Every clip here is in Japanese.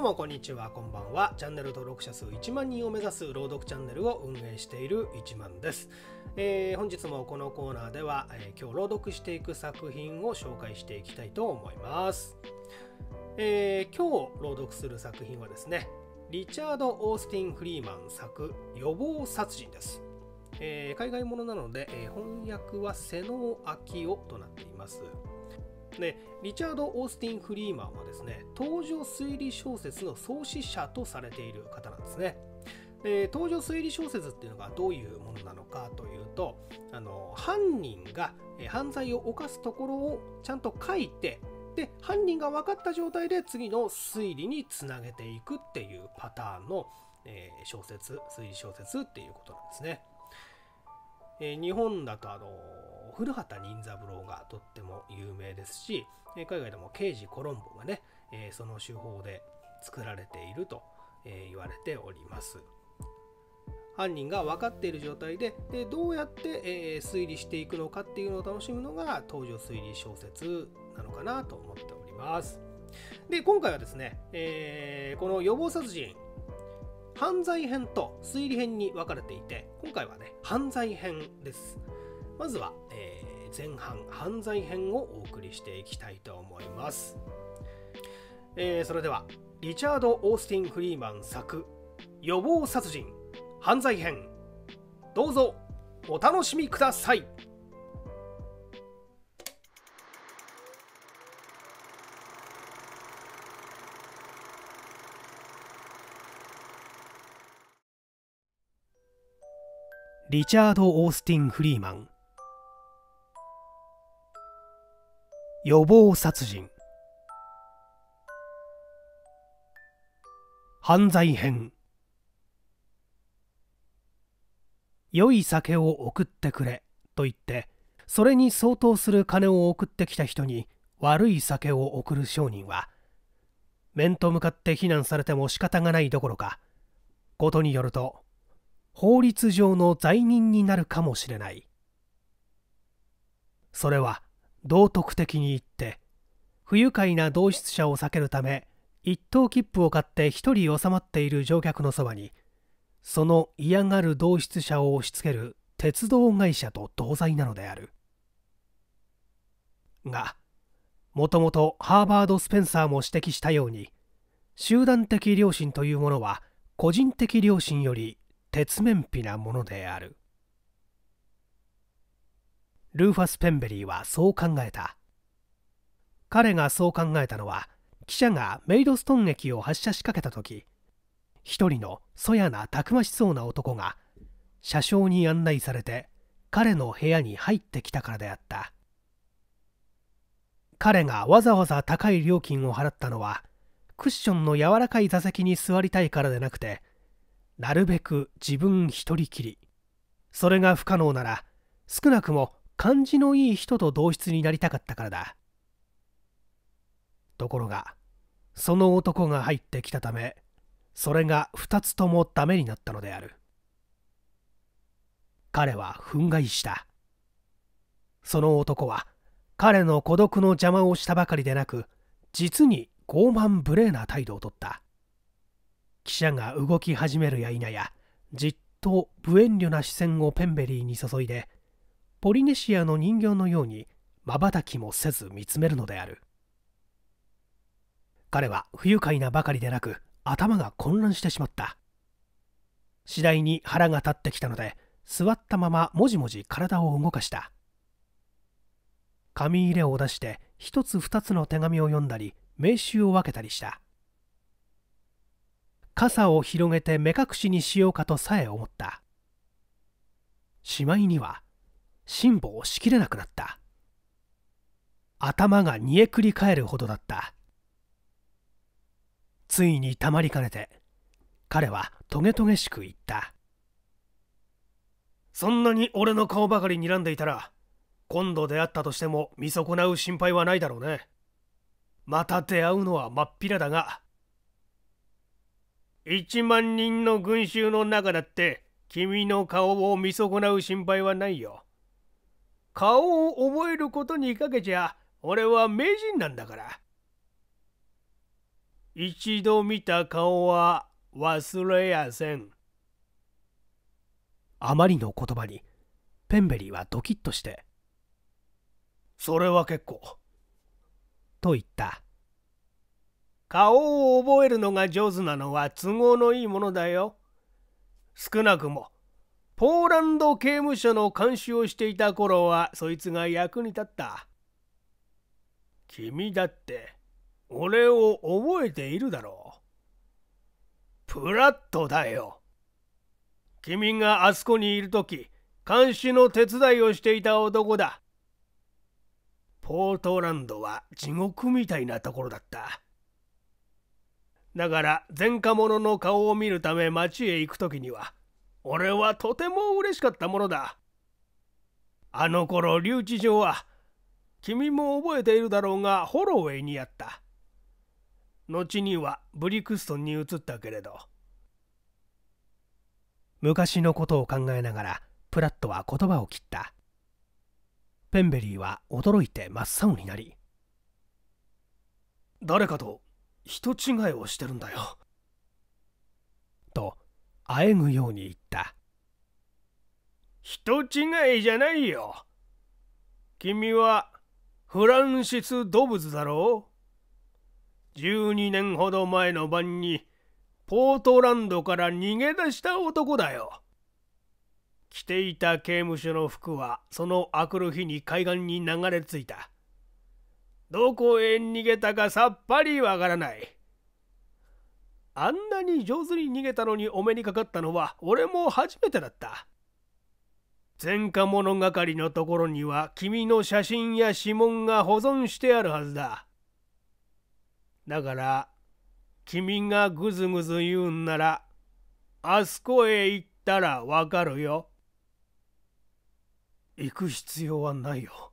うもこんにちは、こんばんは。チャンネル登録者数1万人を目指す朗読チャンネルを運営している1万です。えー、本日もこのコーナーでは、えー、今日朗読していく作品を紹介していきたいと思います。えー、今日朗読する作品はですね、リチャード・オースティン・フリーマン作「予防殺人」です。え海外ものなので、え翻訳は瀬能昭夫となっています。でリチャード・オースティン・フリーマンはですね登場推理小説の創始者とされている方なんですね。で登場推理小説っていうのがどういうものなのかというとあの犯人が犯罪を犯すところをちゃんと書いてで犯人が分かった状態で次の推理につなげていくっていうパターンの、えー、小説推理小説っていうことなんですね。えー、日本だとあの古畑任三郎がとっても有名ですし海外でも刑事コロンボがね、えー、その手法で作られていると、えー、言われております犯人が分かっている状態ででどうやって、えー、推理していくのかっていうのを楽しむのが登場推理小説なのかなと思っておりますで今回はですね、えー、この予防殺人犯罪編と推理編に分かれていて今回はね犯罪編ですまずは、えー、前半犯罪編をお送りしていきたいと思います、えー、それではリチャード・オースティン・フリーマン作「予防殺人犯罪編」どうぞお楽しみくださいリチャード・オースティン・フリーマン予防殺人犯罪編良い酒を送ってくれと言ってそれに相当する金を送ってきた人に悪い酒を送る商人は面と向かって非難されても仕方がないどころかことによると法律上の罪人になるかもしれないそれは道徳的に言って不愉快な同室者を避けるため一等切符を買って一人収まっている乗客のそばにその嫌がる同室者を押し付ける鉄道会社と同罪なのであるがもともとハーバード・スペンサーも指摘したように集団的良心というものは個人的良心より鉄面皮なものであるルーファス・ペンベリーはそう考えた彼がそう考えたのは記者がメイドストン駅を発射しかけた時一人のそやなたくましそうな男が車掌に案内されて彼の部屋に入ってきたからであった彼がわざわざ高い料金を払ったのはクッションの柔らかい座席に座りたいからでなくてなるべく自分一人きりそれが不可能なら少なくも感じのいい人と同室になりたかったからだところがその男が入ってきたためそれが2つともダメになったのである彼は憤慨したその男は彼の孤独の邪魔をしたばかりでなく実に傲慢無礼な態度をとった記者が動き始めるや否やじっと無遠慮な視線をペンベリーに注いでポリネシアの人形のようにまばたきもせず見つめるのである彼は不愉快なばかりでなく頭が混乱してしまった次第に腹が立ってきたので座ったままもじもじ体を動かした紙入れを出して一つ二つの手紙を読んだり名刺を分けたりした傘を広げて目隠しにしようかとさえ思ったしまいには辛抱しきれなくなった頭が煮えくり返るほどだったついにたまりかねて彼はトゲトゲしく言ったそんなに俺の顔ばかり睨んでいたら今度出会ったとしても見損なう心配はないだろうねまた出会うのはまっぴらだが1万人の群衆の中だって君の顔を見損なう心配はないよ顔を覚えることにかけちゃ俺は名人なんだから一度見た顔は忘れやせんあまりの言葉にペンベリーはドキッとして「それは結構」と言った顔を覚えるのが上手なのは都合のいいものだよ少なくもポーランド刑務所の監視をしていた頃はそいつが役に立った君だって俺を覚えているだろうプラットだよ君があそこにいる時監視の手伝いをしていた男だポートランドは地獄みたいなところだっただから前科者の顔を見るため町へ行く時には俺はとても嬉しかったものだ。あの頃留置場は君も覚えているだろうがホロウェイにあった。後にはブリクストンに移ったけれど昔のことを考えながらプラットは言葉を切ったペンベリーは驚いて真っ青になり誰かと人違いをしてるんだよあえぐように言った人違いじゃないよ君はフランシス・ドブズだろう12年ほど前の晩にポートランドから逃げ出した男だよ着ていた刑務所の服はそのあくる日に海岸に流れ着いたどこへ逃げたかさっぱりわからないあんなに上手に逃げたのにお目にかかったのは俺も初めてだった前科物係のところには君の写真や指紋が保存してあるはずだだから君がぐずぐず言うんならあそこへ行ったらわかるよ行く必要はないよ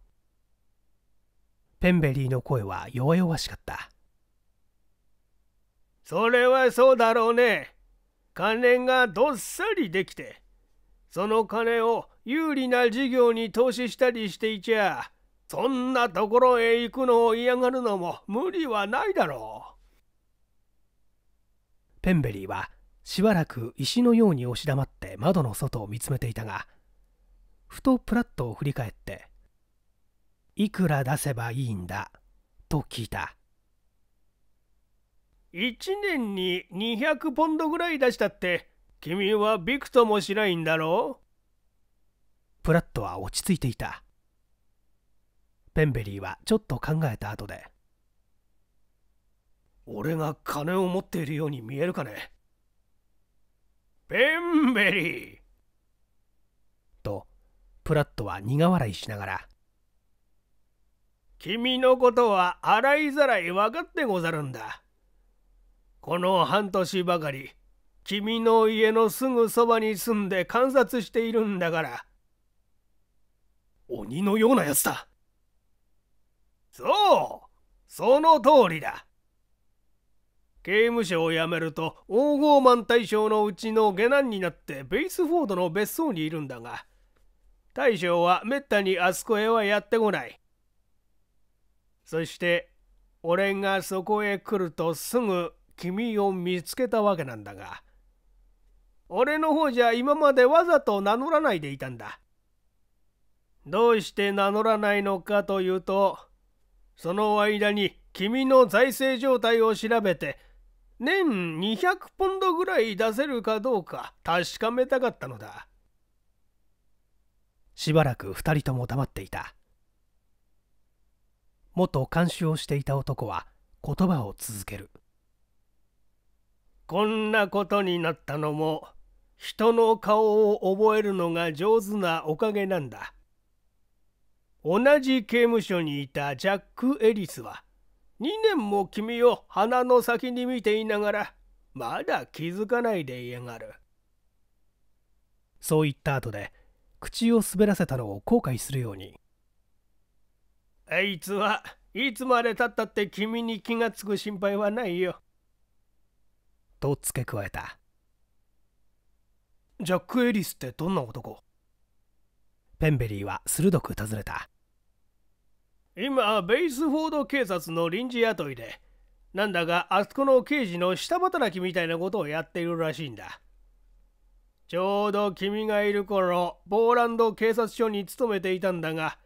ペンベリーの声は弱々しかったそれはそうだろうね。金がどっさりできて、その金を有利な事業に投資したりしていちゃ、そんなところへ行くのを嫌がるのも無理はないだろう。ペンベリーはしばらく石のように押し黙って窓の外を見つめていたが、ふとプラットを振り返って、いくら出せばいいんだと聞いた。1年に200ポンドぐらい出したって君はびくともしないんだろうプラットは落ち着いていたペンベリーはちょっと考えた後で俺が金を持っているように見えるかねペンベリーとプラットは苦笑いしながら君のことは洗いざらい分かってござるんだこの半年ばかり君の家のすぐそばに住んで観察しているんだから鬼のようなやつだそうその通りだ刑務所を辞めると黄金マン大将のうちの下男になってベイスフォードの別荘にいるんだが大将はめったにあそこへはやってこないそして俺がそこへ来るとすぐ君を見つけたわけなんだが俺の方じゃ今までわざと名乗らないでいたんだどうして名乗らないのかというとその間に君の財政状態を調べて年200ポンドぐらい出せるかどうか確かめたかったのだしばらく2人とも黙っていた元監視をしていた男は言葉を続ける「こんなことになったのも人の顔を覚えるのが上手なおかげなんだ。同じ刑務所にいたジャック・エリスは2年も君を鼻の先に見ていながらまだ気づかないでいやがる。そう言った後で口を滑らせたのを後悔するように。あいつはいつまでたったって君に気がつく心配はないよ。と付け加えたジャック・エリスってどんな男ペンベリーは鋭く尋ねた今ベイスフォード警察の臨時雇いでなんだかあそこの刑事の下働きみたいなことをやっているらしいんだちょうど君がいる頃ポーランド警察署に勤めていたんだが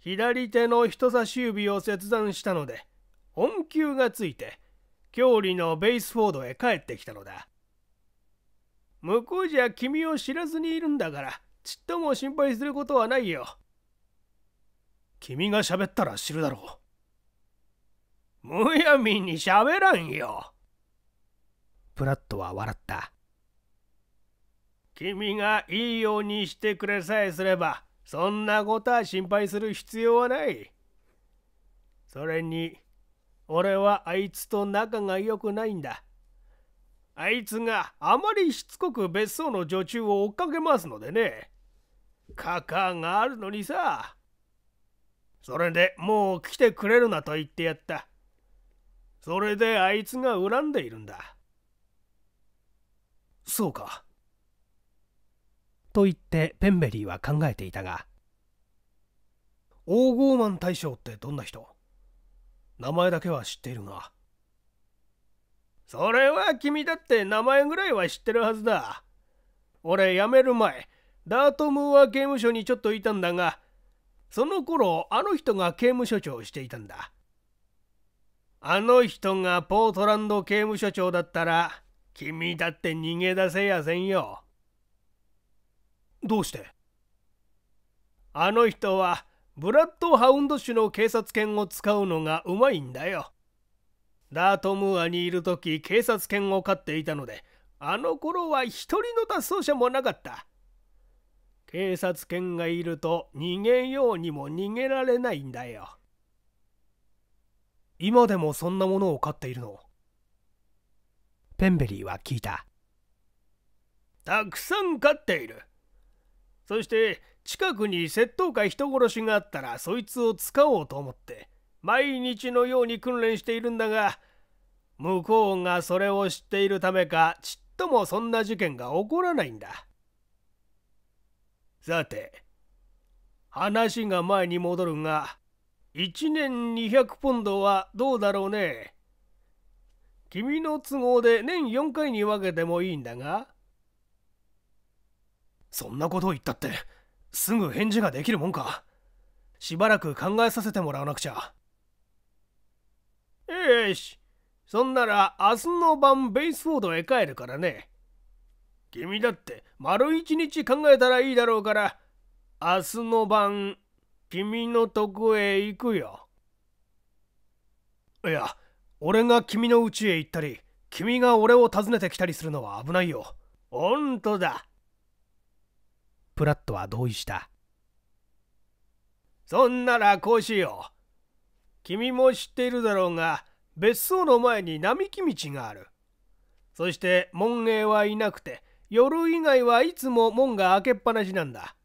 左手の人差し指を切断したので恩給がついて郷里のベイスフォードへ帰ってきたのだ向こうじゃ君を知らずにいるんだからちっとも心配することはないよ君が喋ったら知るだろうむやみに喋らんよプラットは笑った君がいいようにしてくれさえすればそんなことは心配する必要はないそれに俺はあいつと仲が良くないんだ。あいつがあまりしつこく別荘の女中を追っかけますのでね。カカがあるのにさ。それでもう来てくれるなと言ってやった。それであいつが恨んでいるんだ。そうか。と言ってペンベリーは考えていたが、黄金マン大将ってどんな人名前だけは知っているがそれは君だって名前ぐらいは知ってるはずだ俺辞める前ダートムーア刑務所にちょっといたんだがその頃あの人が刑務所長をしていたんだあの人がポートランド刑務所長だったら君だって逃げ出せやせんよどうしてあの人はブラッドハウンド種の警察犬を使うのがうまいんだよ。ダートムーアにいる時警察犬を飼っていたのであの頃は一人の脱走者もなかった警察犬がいると逃げようにも逃げられないんだよ今でもそんなものを飼っているのペンベリーは聞いたたくさん飼っているそして近くに窃盗か人殺しがあったらそいつを使おうと思って毎日のように訓練しているんだが向こうがそれを知っているためかちっともそんな事件が起こらないんださて話が前に戻るが1年200ポンドはどうだろうね君の都合で年4回に分けてもいいんだがそんなことを言ったってすぐ返事ができるもんかしばらく考えさせてもらわなくちゃよしそんなら明日の晩ベースフォードへ帰るからね君だって丸一日考えたらいいだろうから明日の晩君のとこへ行くよいや俺が君の家へ行ったり君が俺を訪ねてきたりするのは危ないよほんとだプラットは同意したそんならこうしよう君も知っているだろうが別荘の前に並木道があるそして門営はいなくて夜以外はいつも門が開けっぱなしなんだ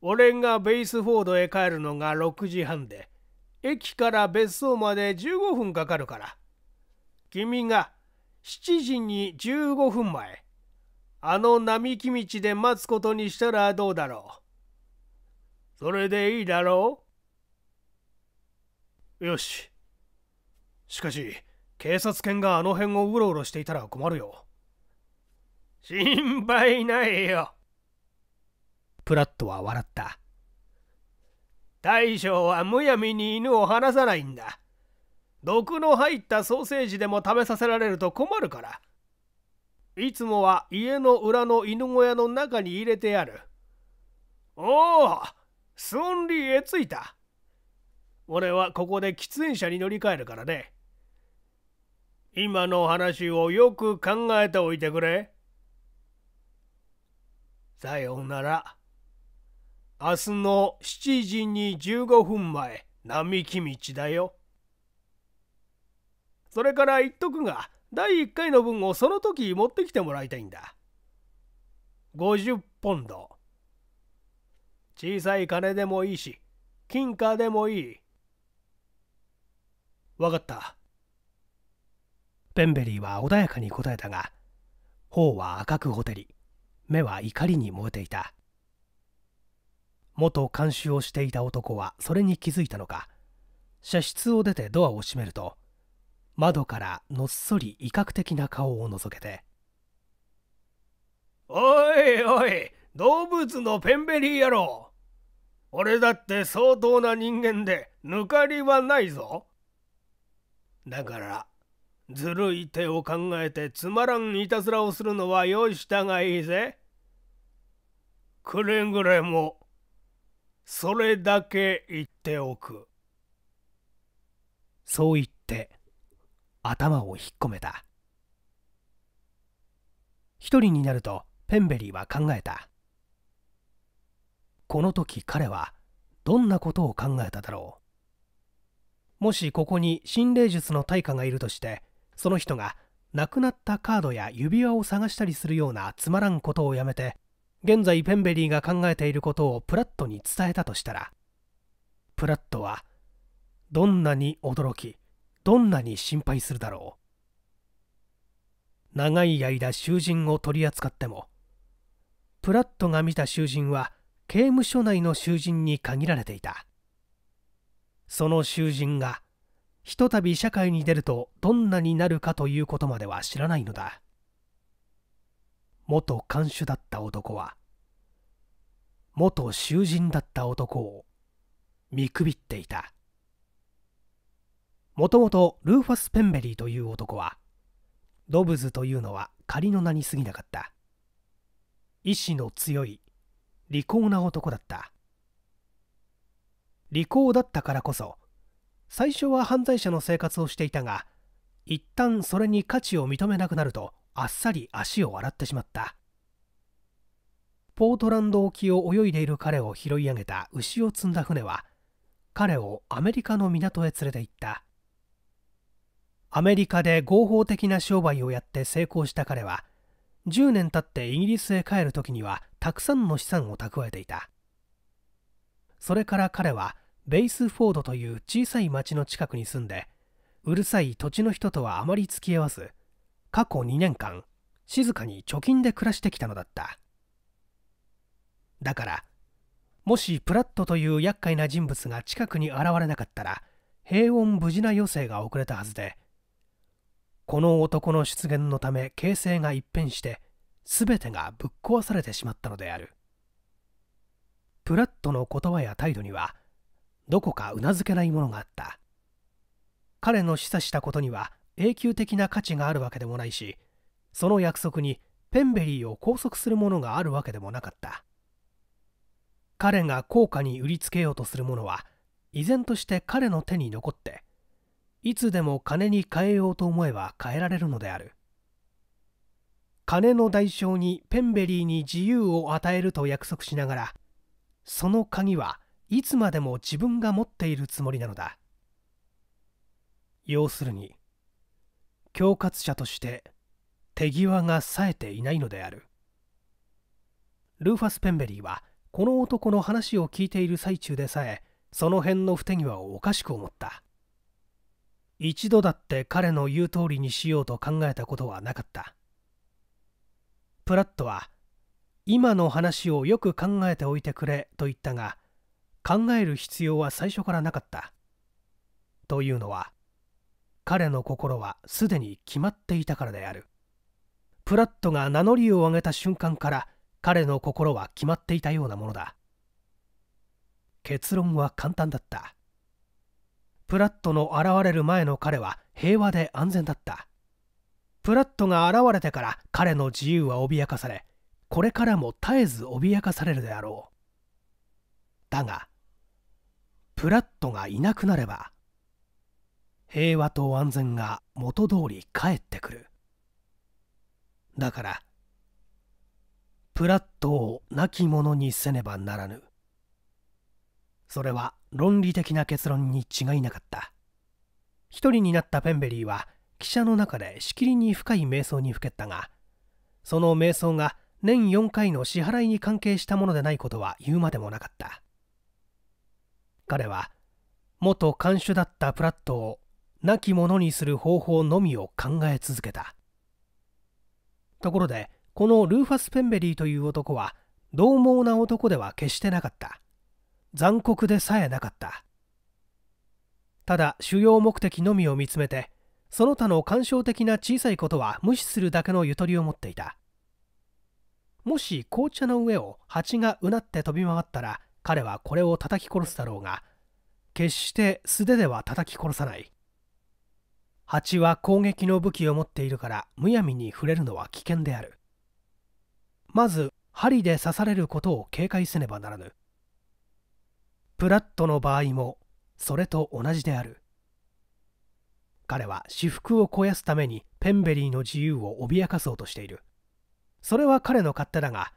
俺がベースフォードへ帰るのが6時半で駅から別荘まで15分かかるから君が7時に15分前あの並木道で待つことにしたらどうだろう。それでいいだろうよし。しかし、警察犬があの辺をうろうろしていたら困るよ。心配ないよ。プラットは笑った。大将はむやみに犬を離さないんだ。毒の入ったソーセージでも食べさせられると困るから。いつもは家の裏の犬小屋の中に入れてある。おお、ンんりへ着いた。俺はここで喫煙車に乗り換えるからね。今の話をよく考えておいてくれ。さようなら。明日の7時に15分前、並木道だよ。それから言っとくが、第1回の分をその時持ってきてもらいたいんだ50ポンド小さい金でもいいし金貨でもいいわかったペンベリーは穏やかに答えたが頬は赤くほてり目は怒りに燃えていた元監視をしていた男はそれに気づいたのか射出を出てドアを閉めると窓からのっそり威嚇的な顔をのぞけて「おいおい動物のペンベリー野郎俺だって相当な人間で抜かりはないぞだからずるい手を考えてつまらんいたずらをするのはよしたがいいぜくれぐれもそれだけ言っておくそう言って頭を引っ込めた一人になるとペンベリーは考えたこの時彼はどんなことを考えただろうもしここに心霊術の対価がいるとしてその人が亡くなったカードや指輪を探したりするようなつまらんことをやめて現在ペンベリーが考えていることをプラットに伝えたとしたらプラットはどんなに驚きどんなに心配するだろう長い間囚人を取り扱ってもプラットが見た囚人は刑務所内の囚人に限られていたその囚人がひとたび社会に出るとどんなになるかということまでは知らないのだ元看守だった男は元囚人だった男を見くびっていた。もともとルーファス・ペンベリーという男はドブズというのは仮の名に過ぎなかった意志の強い利口な男だった利口だったからこそ最初は犯罪者の生活をしていたが一旦それに価値を認めなくなるとあっさり足を洗ってしまったポートランド沖を泳いでいる彼を拾い上げた牛を積んだ船は彼をアメリカの港へ連れて行ったアメリカで合法的な商売をやって成功した彼は10年経ってイギリスへ帰る時にはたくさんの資産を蓄えていたそれから彼はベイスフォードという小さい町の近くに住んでうるさい土地の人とはあまり付き合わず過去2年間静かに貯金で暮らしてきたのだっただからもしプラットという厄介な人物が近くに現れなかったら平穏無事な余生が遅れたはずでこの男の出現のため形勢が一変して全てがぶっ壊されてしまったのであるプラットの言葉や態度にはどこかうなずけないものがあった彼の示唆したことには永久的な価値があるわけでもないしその約束にペンベリーを拘束するものがあるわけでもなかった彼が高価に売りつけようとするものは依然として彼の手に残っていつでも金に変えようと思えば変えられるのである金の代償にペンベリーに自由を与えると約束しながらその鍵はいつまでも自分が持っているつもりなのだ要するに恐喝者として手際が冴えていないのであるルーファス・ペンベリーはこの男の話を聞いている最中でさえその辺の不手際をおかしく思った一度だって彼の言う通りにしようと考えたことはなかったプラットは今の話をよく考えておいてくれと言ったが考える必要は最初からなかったというのは彼の心はすでに決まっていたからであるプラットが名乗りを上げた瞬間から彼の心は決まっていたようなものだ結論は簡単だったプラットの現れる前の彼は平和で安全だったプラットが現れてから彼の自由は脅かされこれからも絶えず脅かされるであろうだがプラットがいなくなれば平和と安全が元通り帰ってくるだからプラットを亡き者にせねばならぬそれは論理的な結論に違いなかった一人になったペンベリーは汽車の中でしきりに深い瞑想にふけったがその瞑想が年4回の支払いに関係したものでないことは言うまでもなかった彼は元看守だったプラットを亡き者にする方法のみを考え続けたところでこのルーファス・ペンベリーという男は獰猛な男では決してなかった残酷でさえなかったただ主要目的のみを見つめてその他の感傷的な小さいことは無視するだけのゆとりを持っていたもし紅茶の上を蜂がうなって飛び回ったら彼はこれを叩き殺すだろうが決して素手では叩き殺さない蜂は攻撃の武器を持っているからむやみに触れるのは危険であるまず針で刺されることを警戒せねばならぬプラットの場合もそれと同じである彼は私服を肥やすためにペンベリーの自由を脅かそうとしているそれは彼の勝手だが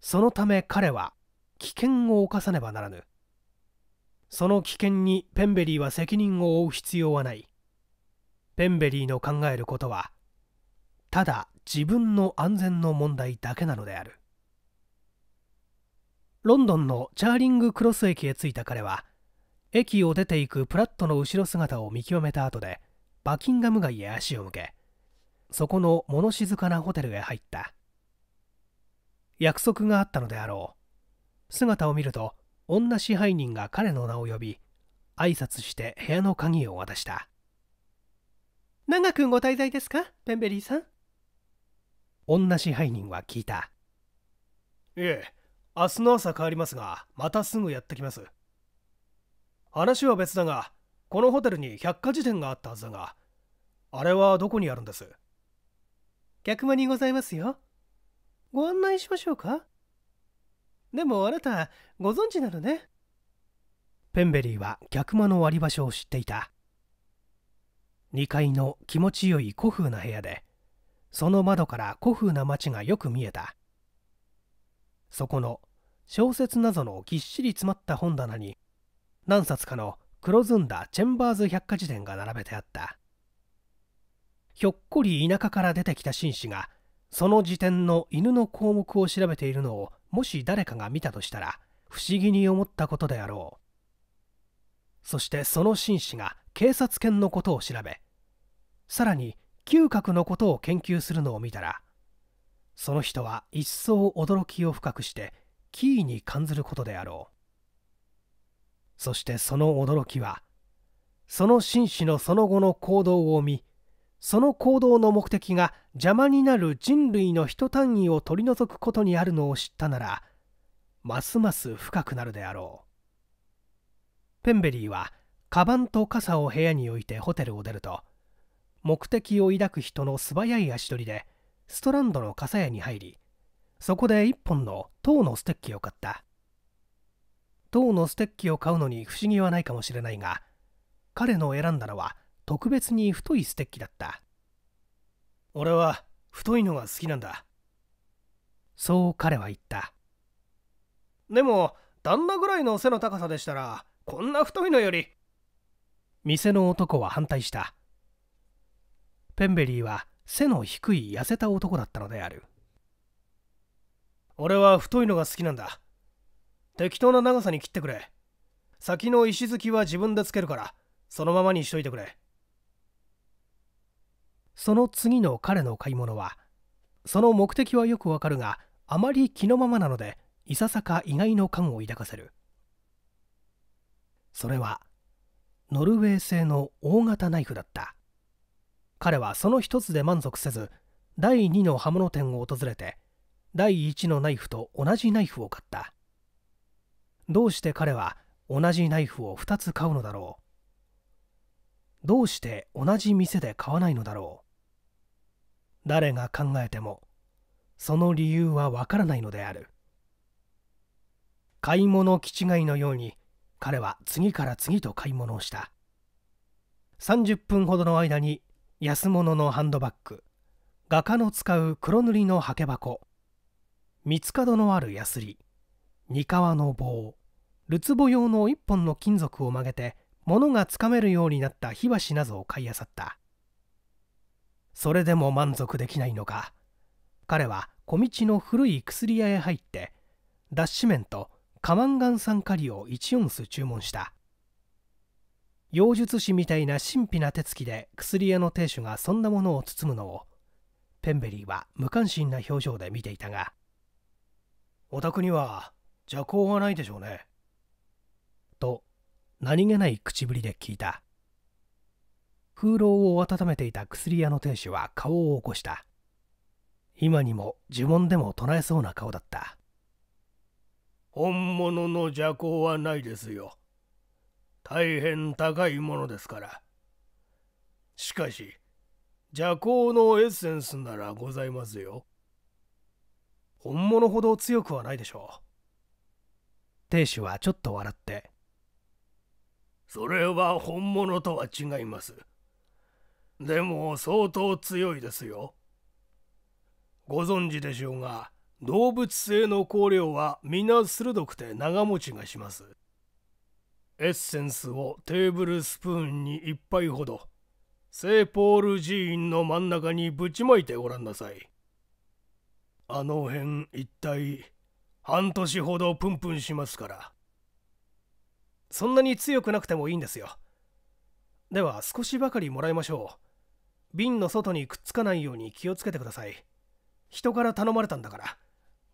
そのため彼は危険を冒さねばならぬその危険にペンベリーは責任を負う必要はないペンベリーの考えることはただ自分の安全の問題だけなのであるロンドンのチャーリング・クロス駅へ着いた彼は駅を出ていくプラットの後ろ姿を見極めた後でバキンガム街へ足を向けそこの物静かなホテルへ入った約束があったのであろう姿を見ると女支配人が彼の名を呼び挨拶して部屋の鍵を渡した長くご滞在ですかペンベリーさん女支配人は聞いたいえ明日の朝帰りますが、またすぐやってきます。話は別だが、このホテルに百科事典があったはずだが、あれはどこにあるんです客間にございますよ。ご案内しましょうかでもあなた、ご存知なのね。ペンベリーは客間の割り場所を知っていた。2階の気持ちよい古風な部屋で、その窓から古風な街がよく見えた。そこの小説などのぎっしり詰まった本棚に何冊かの黒ずんだチェンバーズ百科事典が並べてあったひょっこり田舎から出てきた紳士がその辞典の犬の項目を調べているのをもし誰かが見たとしたら不思議に思ったことであろうそしてその紳士が警察犬のことを調べさらに嗅覚のことを研究するのを見たらその人は一層驚きを深くしてキーに感ずることであろうそしてその驚きはその紳士のその後の行動を見その行動の目的が邪魔になる人類の一単位を取り除くことにあるのを知ったならますます深くなるであろうペンベリーはカバンと傘を部屋に置いてホテルを出ると目的を抱く人の素早い足取りでストランドの傘屋に入りそこで1本の塔のステッキを買った塔のステッキを買うのに不思議はないかもしれないが彼の選んだのは特別に太いステッキだった俺は太いのが好きなんだそう彼は言ったでも旦那ぐらいの背の高さでしたらこんな太いのより店の男は反対したペンベリーは背の低い痩せた男だったのである俺は太いのが好きなんだ適当な長さに切ってくれ先の石突きは自分でつけるからそのままにしといてくれその次の彼の買い物はその目的はよくわかるがあまり気のままなのでいささか意外の感を抱かせるそれはノルウェー製の大型ナイフだった彼はその一つで満足せず第2の刃物店を訪れて第1のナイフと同じナイフを買ったどうして彼は同じナイフを2つ買うのだろうどうして同じ店で買わないのだろう誰が考えてもその理由はわからないのである買い物気違いのように彼は次から次と買い物をした30分ほどの間に安物のハンドバッグ画家の使う黒塗りのはけ箱三つ角のあるヤスリ三皮の棒るつぼ用の一本の金属を曲げて物がつかめるようになった火箸などを買いあさったそれでも満足できないのか彼は小道の古い薬屋へ入って脱脂麺とカマンガン酸カリを1オンス注文した妖術師みたいな神秘な手つきで薬屋の亭主がそんなものを包むのをペンベリーは無関心な表情で見ていたがお宅には邪行はないでしょうねと何気ない口ぶりで聞いた風呂を温めていた薬屋の亭主は顔を起こした今にも呪文でも唱えそうな顔だった本物の邪行はないですよ大変高いものですから。しかし、邪行のエッセンスならございますよ。本物ほど強くはないでしょう。亭主はちょっと笑って。それは本物とは違います。でも相当強いですよ。ご存知でしょうが、動物性の香料は皆鋭くて長持ちがします。エッセンスをテーブルスプーンに一杯ほど聖ポール寺院の真ん中にぶちまいてごらんなさいあの辺一体半年ほどプンプンしますからそんなに強くなくてもいいんですよでは少しばかりもらいましょう瓶の外にくっつかないように気をつけてください人から頼まれたんだから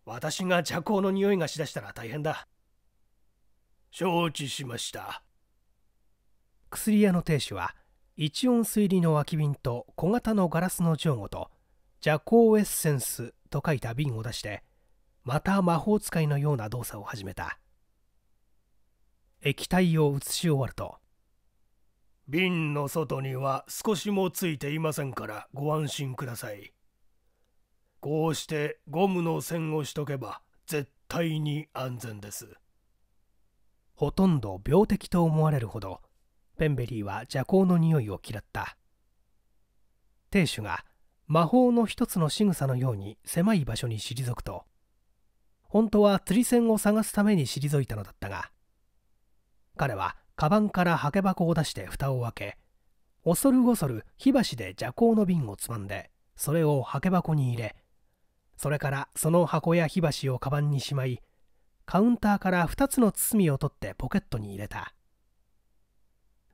私が邪行の匂いがしだしたら大変だ承知しました薬屋の亭主は一音水理の空き瓶と小型のガラスの上後と蛇行エッセンスと書いた瓶を出してまた魔法使いのような動作を始めた液体を移し終わると瓶の外には少しもついていませんからご安心くださいこうしてゴムの栓をしとけば絶対に安全ですほとんど病的と思われるほどペンベリーは邪行の匂いを嫌った亭主が魔法の一つの仕草のように狭い場所に退くと本当は釣り銭を探すために退いたのだったが彼はカバンからはけ箱を出して蓋を開け恐る恐る火箸で邪行の瓶をつまんでそれをはけ箱に入れそれからその箱や火箸をカバンにしまいカウンターから2つの包みを取ってポケットに入れた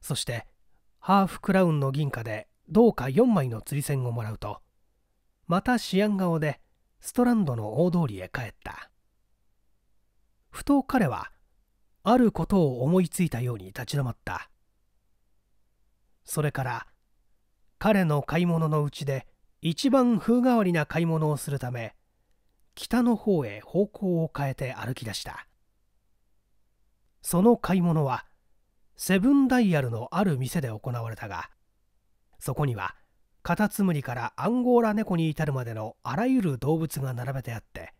そしてハーフクラウンの銀貨で銅貨4枚の釣り銭をもらうとまたシアン顔でストランドの大通りへ帰ったふと彼はあることを思いついたように立ち止まったそれから彼の買い物のうちで一番風変わりな買い物をするため北の方へ方向を変えて歩き出したその買い物はセブンダイヤルのある店で行われたがそこにはカタツムリからアンゴーラ猫に至るまでのあらゆる動物が並べてあって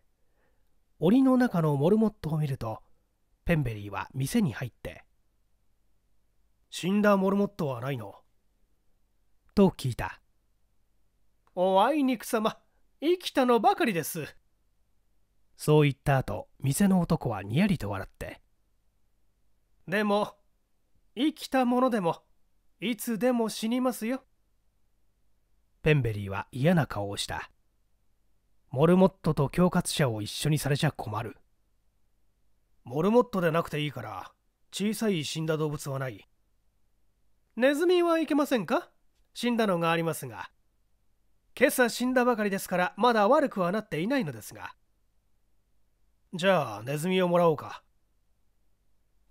檻の中のモルモットを見るとペンベリーは店に入って「死んだモルモットはないの?」と聞いた「おあいにくさま生きたのばかりです」そう言った後店の男はにやりと笑ってでも生きたものでもいつでも死にますよペンベリーは嫌な顔をしたモルモットと恐喝者を一緒にされちゃ困るモルモットでなくていいから小さい死んだ動物はないネズミはいけませんか死んだのがありますが今朝死んだばかりですからまだ悪くはなっていないのですがじゃあネズミをもらおうか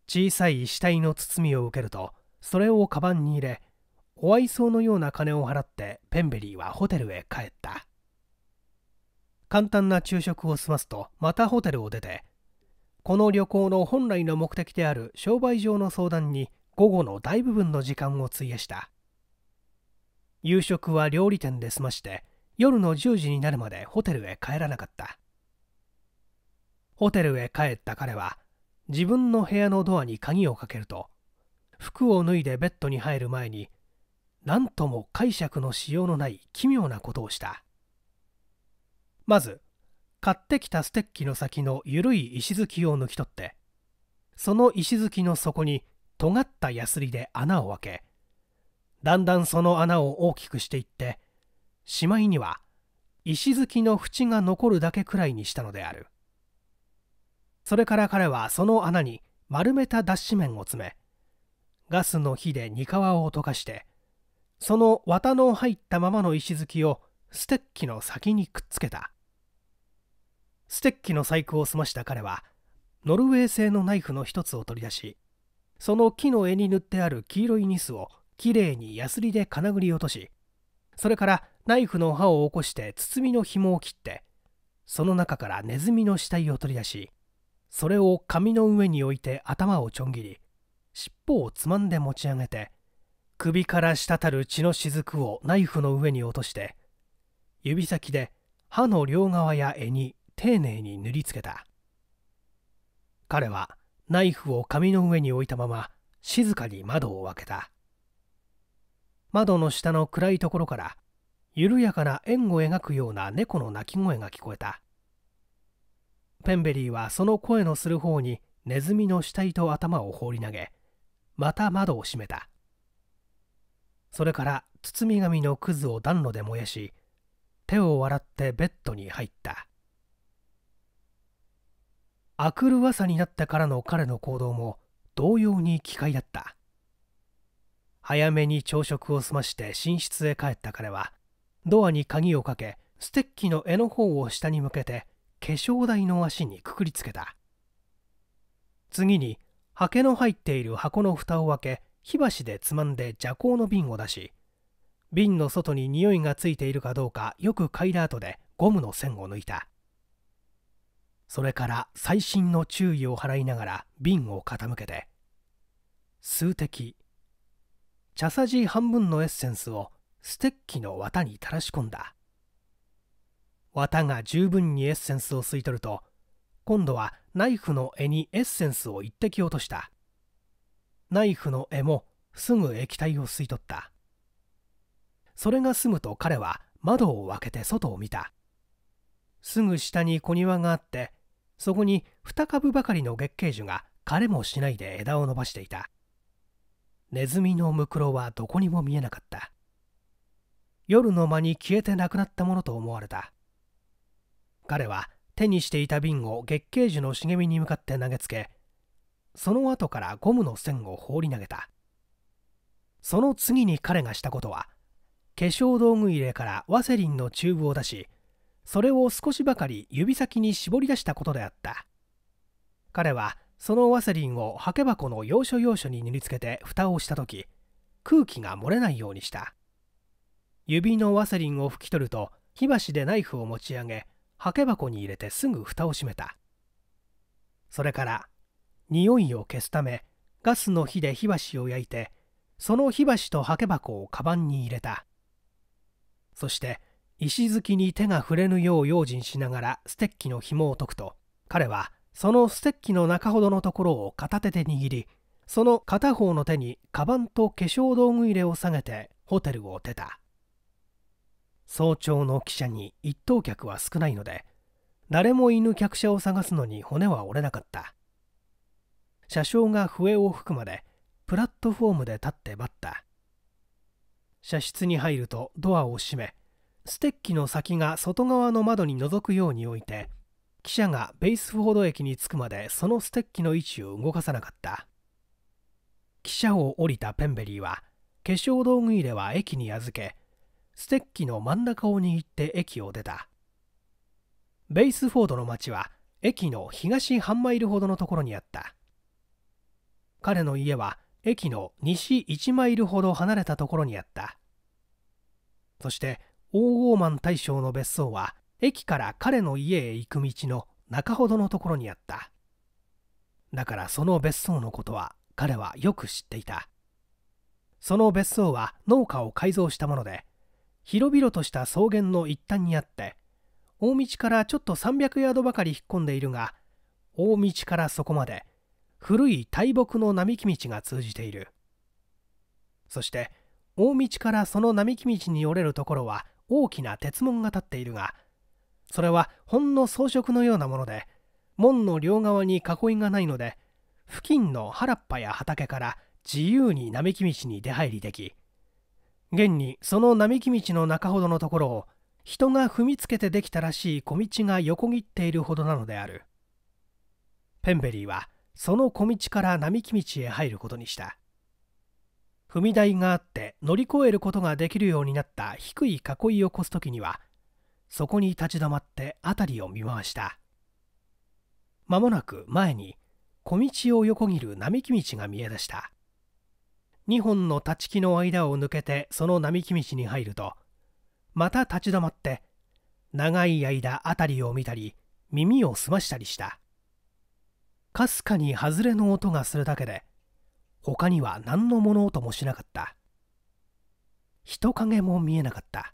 小さい死体の包みを受けるとそれをカバンに入れお愛想のような金を払ってペンベリーはホテルへ帰った簡単な昼食を済ますとまたホテルを出てこの旅行の本来の目的である商売上の相談に午後の大部分の時間を費やした夕食は料理店で済まして夜の10時になるまでホテルへ帰らなかったホテルへ帰った彼は自分の部屋のドアに鍵をかけると服を脱いでベッドに入る前に何とも解釈のしようのない奇妙なことをしたまず買ってきたステッキの先の緩い石突きを抜き取ってその石突きの底に尖ったヤスリで穴を開けだんだんその穴を大きくしていってしまいには石突きの縁が残るだけくらいにしたのであるそれから彼はその穴に丸めた脱脂綿を詰めガスの火で煮皮を溶かしてその綿の入ったままの石突きをステッキの先にくっつけたステッキの細工を済ました彼はノルウェー製のナイフの一つを取り出しその木の柄に塗ってある黄色いニスをきれいにヤスリで金繰り落としそれからナイフの刃を起こして包みの紐を切ってその中からネズミの死体を取り出しそれを紙の上に置いて頭をちょん切り尻尾をつまんで持ち上げて首から滴る血の雫をナイフの上に落として指先で歯の両側や柄に丁寧に塗りつけた彼はナイフを紙の上に置いたまま静かに窓を開けた窓の下の暗いところから緩やかな円を描くような猫の鳴き声が聞こえたペンベリーはその声のする方にネズミの死体と頭を放り投げまた窓を閉めたそれから包み紙のくずを暖炉で燃やし手を洗ってベッドに入ったあくる朝になってからの彼の行動も同様に奇怪だった早めに朝食を済まして寝室へ帰った彼はドアに鍵をかけステッキの柄の方を下に向けて化粧台の足にくくりつけた次にハケの入っている箱の蓋を開け火箸でつまんで蛇行の瓶を出し瓶の外に匂いがついているかどうかよく嗅いだ後でゴムの線を抜いたそれから細心の注意を払いながら瓶を傾けて数滴茶さじ半分のエッセンスをステッキの綿に垂らし込んだ綿が十分にエッセンスを吸い取ると今度はナイフの柄にエッセンスを一滴落としたナイフの柄もすぐ液体を吸い取ったそれが済むと彼は窓を開けて外を見たすぐ下に小庭があってそこに2株ばかりの月桂樹が枯れもしないで枝を伸ばしていたネズミのムクロはどこにも見えなかった夜の間に消えてなくなったものと思われた彼は手にしていた瓶を月桂樹の茂みに向かって投げつけその後からゴムの線を放り投げたその次に彼がしたことは化粧道具入れからワセリンのチューブを出しそれを少しばかり指先に絞り出したことであった彼はそのワセリンをはけ箱の要所要所に塗りつけて蓋をした時空気が漏れないようにした指のワセリンを拭き取ると火箸でナイフを持ち上げ刷毛箱に入れてすぐ蓋を閉めたそれから匂いを消すためガスの火で火箸を焼いてその火箸とはけ箱をカバンに入れたそして石突きに手が触れぬよう用心しながらステッキの紐を解くと彼はそのステッキの中ほどのところを片手で握りその片方の手にカバンと化粧道具入れを下げてホテルを出た早朝の汽車に一等客は少ないので誰も犬客車を探すのに骨は折れなかった車掌が笛を吹くまでプラットフォームで立って待った車室に入るとドアを閉めステッキの先が外側の窓に覗くように置いて汽車がベースフォード駅に着くまでそのステッキの位置を動かさなかった汽車を降りたペンベリーは化粧道具入れは駅に預けステッキの真ん中を握って駅を出たベイスフォードの町は駅の東半マイルほどのところにあった彼の家は駅の西1マイルほど離れたところにあったそしてーマン大将の別荘は駅から彼の家へ行く道の中ほどのところにあっただからその別荘のことは彼はよく知っていたその別荘は農家を改造したもので広々とした草原の一端にあって大道からちょっと300ヤードばかり引っ込んでいるが大道からそこまで古い大木の並木道が通じているそして大道からその並木道に折れるところは大きな鉄門が立っているがそれはほんの装飾のようなもので門の両側に囲いがないので付近の原っぱや畑から自由に並木道に出入りでき現にその並木道の中ほどのところを人が踏みつけてできたらしい小道が横切っているほどなのであるペンベリーはその小道から並木道へ入ることにした踏み台があって乗り越えることができるようになった低い囲いを越す時にはそこに立ち止まって辺りを見回した間もなく前に小道を横切る並木道が見えだした2本の立ち木の間を抜けてその並木道に入るとまた立ち止まって長い間辺りを見たり耳を澄ましたりしたかすかに外れの音がするだけで他には何の物音もしなかった人影も見えなかった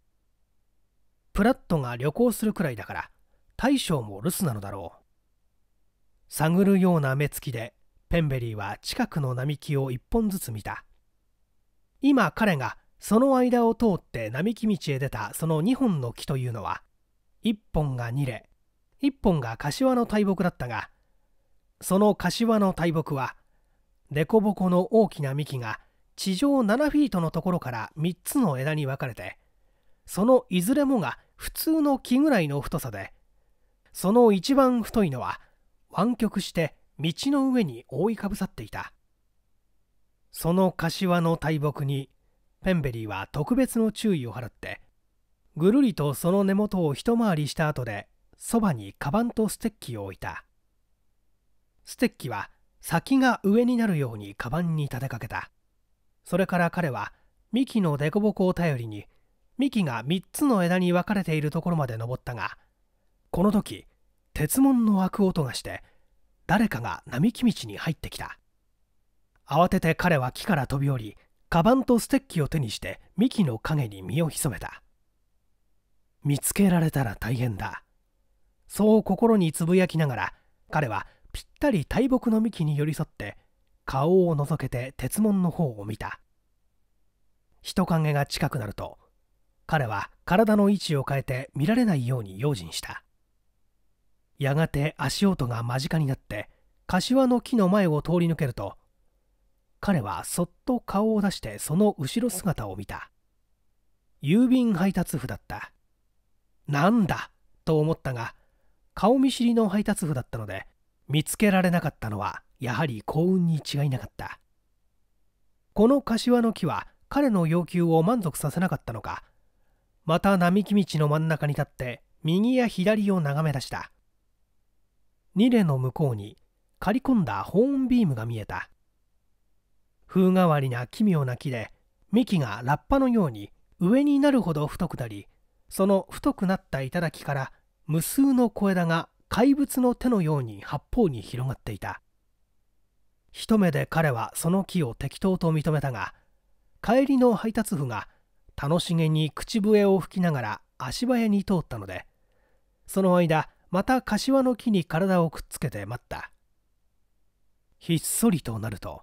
プラットが旅行するくらいだから大将も留守なのだろう探るような目つきでペンベリーは近くの並木を一本ずつ見た今彼がその間を通って並木道へ出たその2本の木というのは1本が2例1本が柏の大木だったがその柏の大木は凸凹の大きな幹が地上7フィートのところから3つの枝に分かれてそのいずれもが普通の木ぐらいの太さでその一番太いのは湾曲して道の上に覆いかぶさっていたその柏の大木にペンベリーは特別の注意を払ってぐるりとその根元を一回りした後でそばにカバンとステッキを置いたステッキは先が上になるようにカバンに立てかけたそれから彼は幹の凸凹を頼りに幹が3つの枝に分かれているところまで登ったがこの時鉄門の開く音がして誰かが並木道に入ってきた慌てて彼は木から飛び降りカバンとステッキを手にして幹の陰に身を潜めた見つけられたら大変だそう心につぶやきながら彼はぴったり大木の幹に寄り添って顔を覗けて鉄門の方を見た人影が近くなると彼は体の位置を変えて見られないように用心したやがて足音が間近になって柏の木の前を通り抜けると彼はそっと顔を出してその後ろ姿を見た郵便配達夫だったなんだと思ったが顔見知りの配達夫だったので見つけられなかったのはやはり幸運に違いなかったこの柏の木は彼の要求を満足させなかったのかまた並木道の真ん中に立って右や左を眺め出したニレの向こうに刈り込んだホーンビームが見えた風変わりな奇妙な木で幹がラッパのように上になるほど太くなりその太くなった頂から無数の小枝が怪物の手のように八方に広がっていた一目で彼はその木を適当と認めたが帰りの配達夫が楽しげに口笛を吹きながら足早に通ったのでその間また柏の木に体をくっつけて待ったひっそりとなると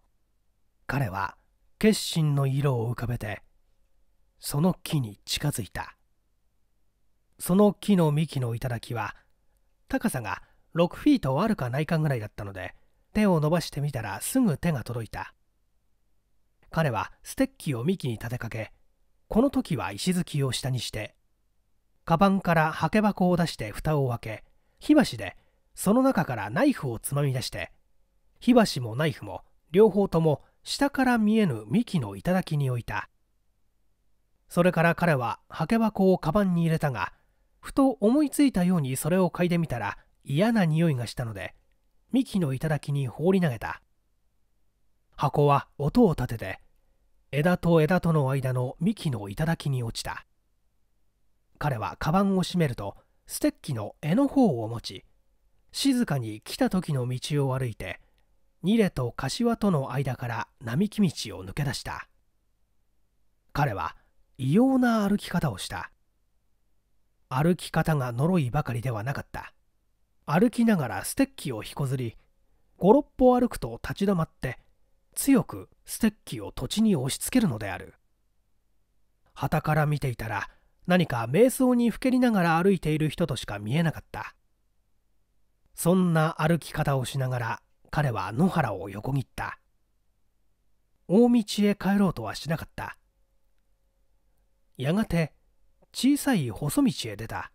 彼は決心の色を浮かべてその木に近づいたその木の幹の頂は高さが6フィートあるかないかぐらいだったので手を伸ばしてみたらすぐ手が届いた彼はステッキを幹に立てかけこの時は石突きを下にしてカバンからはけ箱を出して蓋を開け火箸でその中からナイフをつまみ出して火箸もナイフも両方とも下から見えぬ幹の頂に置いたそれから彼ははけ箱をカバンに入れたがふと思いついたようにそれを嗅いでみたら嫌な匂いがしたので幹の頂に放り投げた箱は音を立てて枝と枝との間の幹の頂に落ちた彼はカバンを閉めるとステッキの柄の方を持ち静かに来た時の道を歩いてニレと柏との間から並木道を抜け出した彼は異様な歩き方をした歩き方が呪いばかりではなかった歩きながらステッキを引こずり56歩歩くと立ち止まって強くステッキを土地に押し付けるのである旗から見ていたら何か瞑想にふけりながら歩いている人としか見えなかったそんな歩き方をしながら彼は野原を横切った大道へ帰ろうとはしなかったやがて小さい細道へ出た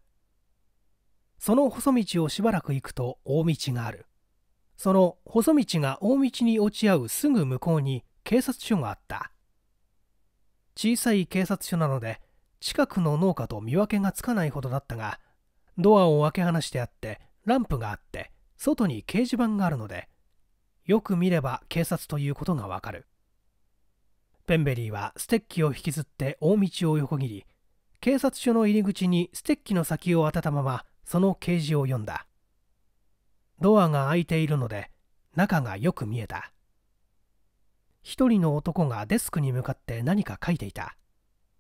その細道をしばらく行くと大道があるその細道が大道に落ち合うすぐ向こうに警察署があった小さい警察署なので近くの農家と見分けがつかないほどだったがドアを開け放してあってランプがあって外に掲示板があるのでよく見れば警察ということがわかるペンベリーはステッキを引きずって大道を横切り警察署の入り口にステッキの先を当てたままその掲示を読んだドアが開いているので中がよく見えた一人の男がデスクに向かって何か書いていた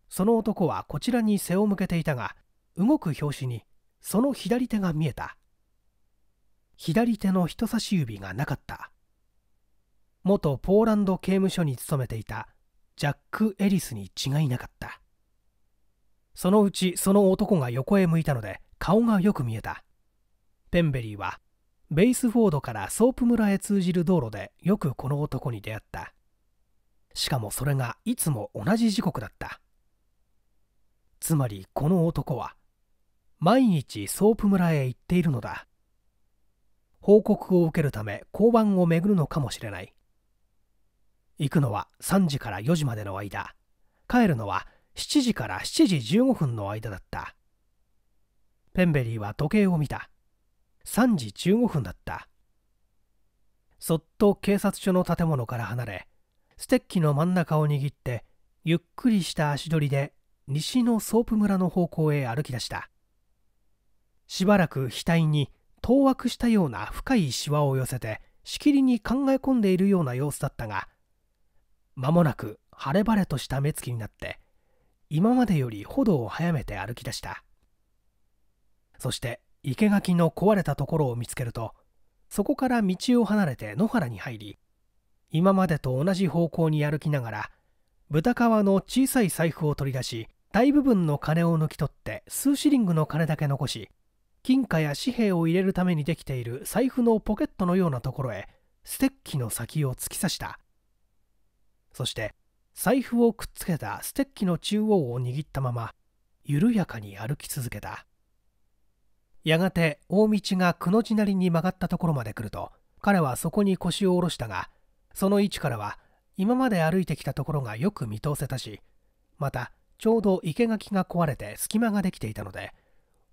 その男はこちらに背を向けていたが動く拍子にその左手が見えた左手の人差し指がなかった元ポーランド刑務所に勤めていたジャック・エリスに違いなかったそのうちその男が横へ向いたので顔がよく見えたペンベリーはベイスフォードからソープ村へ通じる道路でよくこの男に出会ったしかもそれがいつも同じ時刻だったつまりこの男は毎日ソープ村へ行っているのだ報告を受けるため交番を巡るのかもしれない行くのは3時から4時までの間帰るのは7時から7時15分の間だったペンベリーは時計を見た3時15分だったそっと警察署の建物から離れステッキの真ん中を握ってゆっくりした足取りで西のソープ村の方向へ歩き出したしばらく額に当惑したような深いシワを寄せてしきりに考え込んでいるような様子だったが間もなく晴れ晴れとした目つきになって今までより歩道を早めて歩き出したそして生垣の壊れたところを見つけるとそこから道を離れて野原に入り今までと同じ方向に歩きながら豚皮の小さい財布を取り出し大部分の金を抜き取って数シリングの金だけ残し金貨や紙幣を入れるためにできている財布のポケットのようなところへステッキの先を突き刺したそして財布をくっつけたステッキの中央を握ったまま緩やかに歩き続けたやがて大道がくの字なりに曲がったところまで来ると彼はそこに腰を下ろしたがその位置からは今まで歩いてきたところがよく見通せたしまたちょうど生垣が壊れて隙間ができていたので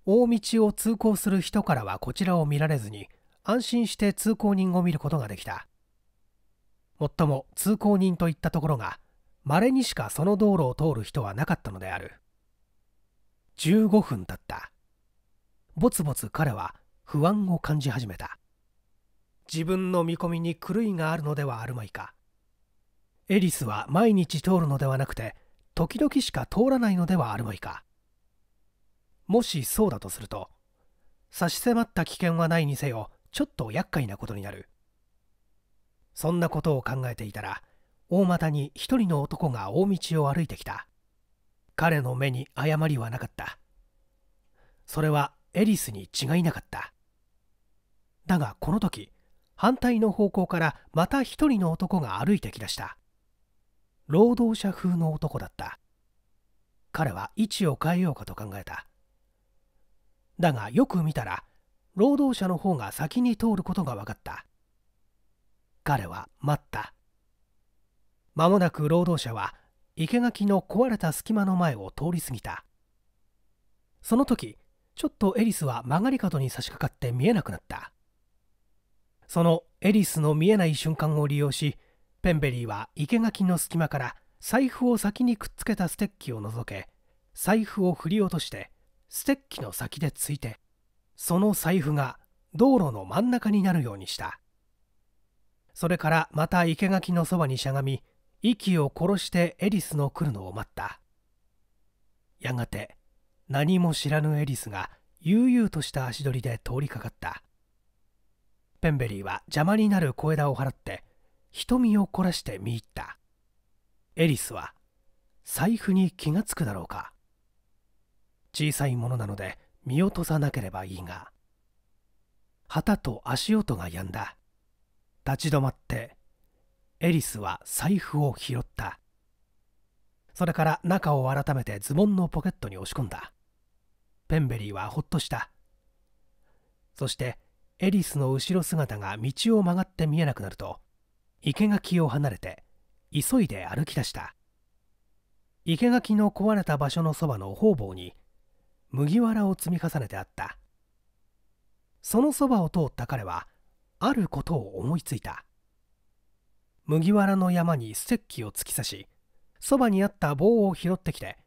大道を通行する人からはこちらを見られずに安心して通行人を見ることができたもっとも通行人といったところが稀にしかその道路を通る人はなかったのである15分経ったぼつぼつ彼は不安を感じ始めた自分の見込みに狂いがあるのではあるまいかエリスは毎日通るのではなくて時々しか通らないのではあるまいかもしそうだとすると差し迫った危険はないにせよちょっと厄介なことになるそんなことを考えていたら大股に一人の男が大道を歩いてきた彼の目に誤りはなかったそれはエリスに違いなかっただがこの時反対の方向からまた一人の男が歩いてきだした労働者風の男だった彼は位置を変えようかと考えただがよく見たら労働者の方が先に通ることが分かった彼は待った間もなく労働者は生垣の壊れた隙間の前を通り過ぎたその時ちょっとエリスは曲がり角に差し掛かって見えなくなったそのエリスの見えない瞬間を利用しペンベリーは生垣の隙間から財布を先にくっつけたステッキを除け財布を振り落としてステッキの先でついてその財布が道路の真ん中になるようにしたそれからまた生垣のそばにしゃがみ息を殺してエリスの来るのを待ったやがて何も知らぬエリスが悠々とした足取りで通りかかったペンベリーは邪魔になる小枝を払って瞳を凝らして見入ったエリスは財布に気がつくだろうか小さいものなので見落とさなければいいが旗と足音が止んだ立ち止まってエリスは財布を拾ったそれから中を改めてズボンのポケットに押し込んだペンベリーはほっとしたそしてエリスの後ろ姿が道を曲がって見えなくなると生垣を離れて急いで歩き出した生垣の壊れた場所のそばの方々に麦わらを積み重ねてあったそのそばを通った彼はあることを思いついた麦わらの山にステッキを突き刺しそばにあった棒を拾ってきて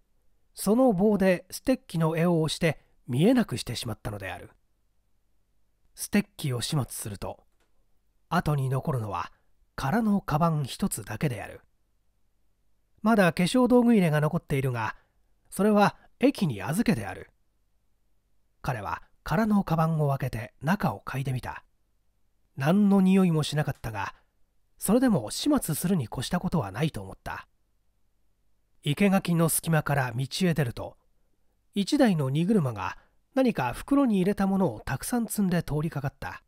その棒でステッキの絵を押して見えなくしてしまったのであるステッキを始末すると後に残るのは空のカバン一つだけであるまだ化粧道具入れが残っているがそれは駅に預けてある彼は空のカバンを開けて中を嗅いでみた何の匂いもしなかったがそれでも始末するに越したことはないと思った生垣の隙間から道へ出ると1台の荷車が何か袋に入れたものをたくさん積んで通りかかった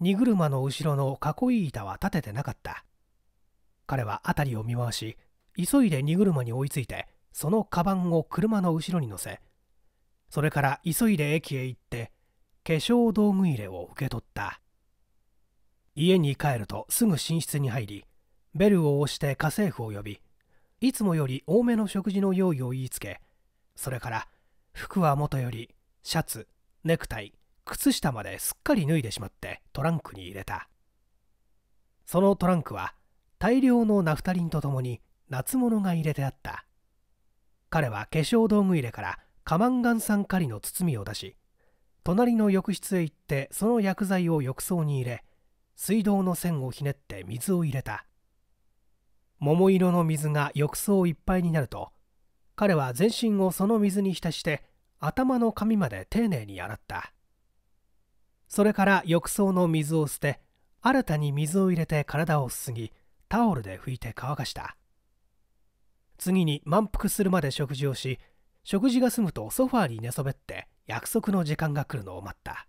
荷車の後ろの囲い板は立ててなかった彼は辺りを見回し急いで荷車に追いついてそのカバンを車の後ろに乗せそれから急いで駅へ行って化粧道具入れを受け取った家に帰るとすぐ寝室に入りベルを押して家政婦を呼びいつもより多めの食事の用意を言いつけそれから服はもとよりシャツネクタイ靴下まですっかり脱いでしまってトランクに入れたそのトランクは大量のナフタリンとともに夏物が入れてあった彼は化粧道具入れからカマンガン酸カリの包みを出し隣の浴室へ行ってその薬剤を浴槽に入れ水道の線をひねって水を入れた桃色の水が浴槽いっぱいになると彼は全身をその水に浸して頭の髪まで丁寧に洗ったそれから浴槽の水を捨て新たに水を入れて体をすすぎタオルで拭いて乾かした次に満腹するまで食事をし食事が済むとソファーに寝そべって約束の時間が来るのを待った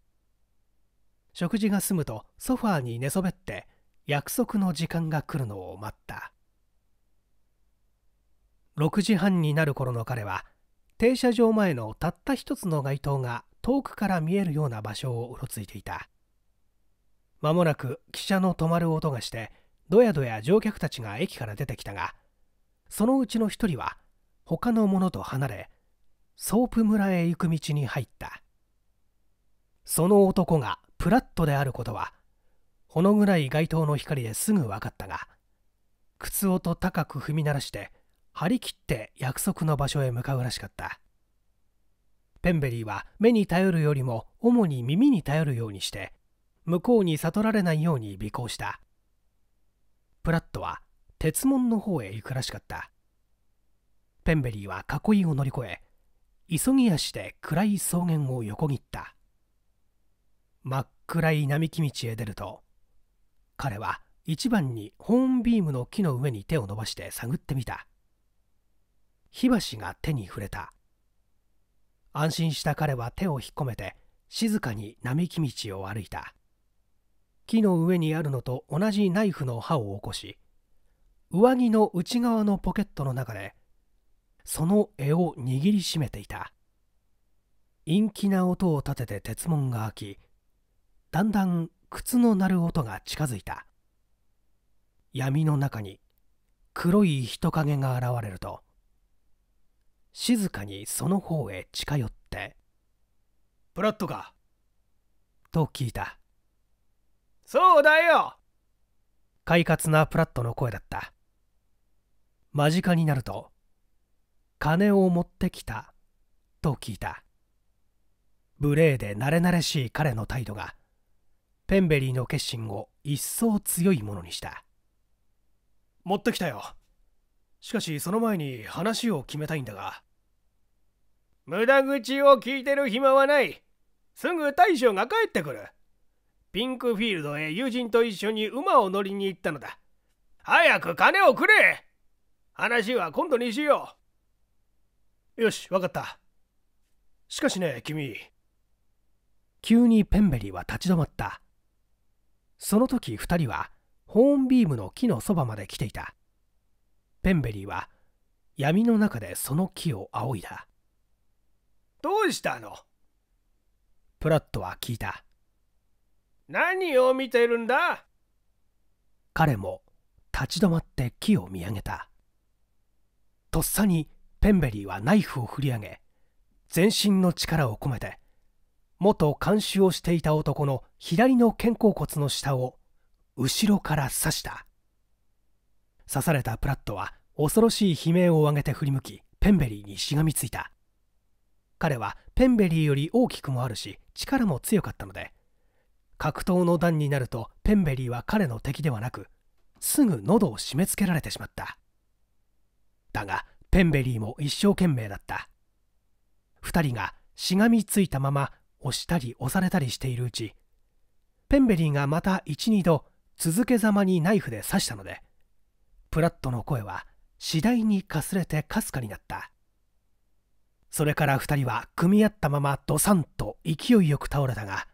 食事が済むとソファーに寝そべって約束の時間が来るのを待った6時半になる頃の彼は停車場前のたった一つの街灯が遠くから見えるような場所をうろついていたまもなく汽車の止まる音がしてどやどや乗客たちが駅から出てきたがそのうちの一人は他の者と離れソープ村へ行く道に入ったその男がプラットであることはほの暗い街灯の光ですぐ分かったが靴音高く踏み鳴らして張り切って約束の場所へ向かうらしかったペンベリーは目に頼るよりも主に耳に頼るようにして向こうに悟られないように尾行したプラットは鉄門の方へ行くらしかったペンベリーは囲いを乗り越え急ぎ足で暗い草原を横切った真っ暗い並木道へ出ると彼は一番にホーンビームの木の上に手を伸ばして探ってみた火箸が手に触れた安心した彼は手を引っ込めて静かに並木道を歩いた木の上にあるのと同じナイフの刃を起こし上着の内側のポケットの中でその柄を握りしめていた陰気な音を立てて鉄門が開きだんだん靴の鳴る音が近づいた闇の中に黒い人影が現れると静かにその方へ近寄って「プラットか?」と聞いた「そうだよ!」快活なプラットの声だった間近になると「金を持ってきた」と聞いた無礼で慣れ慣れしい彼の態度がペンベリーの決心を一層強いものにした持ってきたよしかしその前に話を決めたいんだが無駄口を聞いてる暇はないすぐ大将が帰ってくるピンクフィールドへ友人と一緒に馬を乗りに行ったのだ早く金をくれ話は今度にしようよし分かったしかしね君急にペンベリーは立ち止まったその時2人はホーンビームの木のそばまで来ていたペンベリーは闇の中でその木を仰いだどうしたのプラットは聞いた何を見てるんだ彼も立ち止まって木を見上げたとっさにペンベリーはナイフを振り上げ全身の力を込めて元監修をしていた男の左の肩甲骨の下を後ろから刺した刺されたプラットは恐ろしい悲鳴を上げて振り向きペンベリーにしがみついた彼はペンベリーより大きくもあるし力も強かったので格闘の段になるとペンベリーは彼の敵ではなくすぐ喉を締め付けられてしまっただがペンベリーも一生懸命だった2人がしがみついたまま押したり押されたりしているうちペンベリーがまた12度続けざまにナイフで刺したのでプラットの声は次第にかすれてかすかになったそれから2人は組み合ったままドサンと勢いよく倒れたが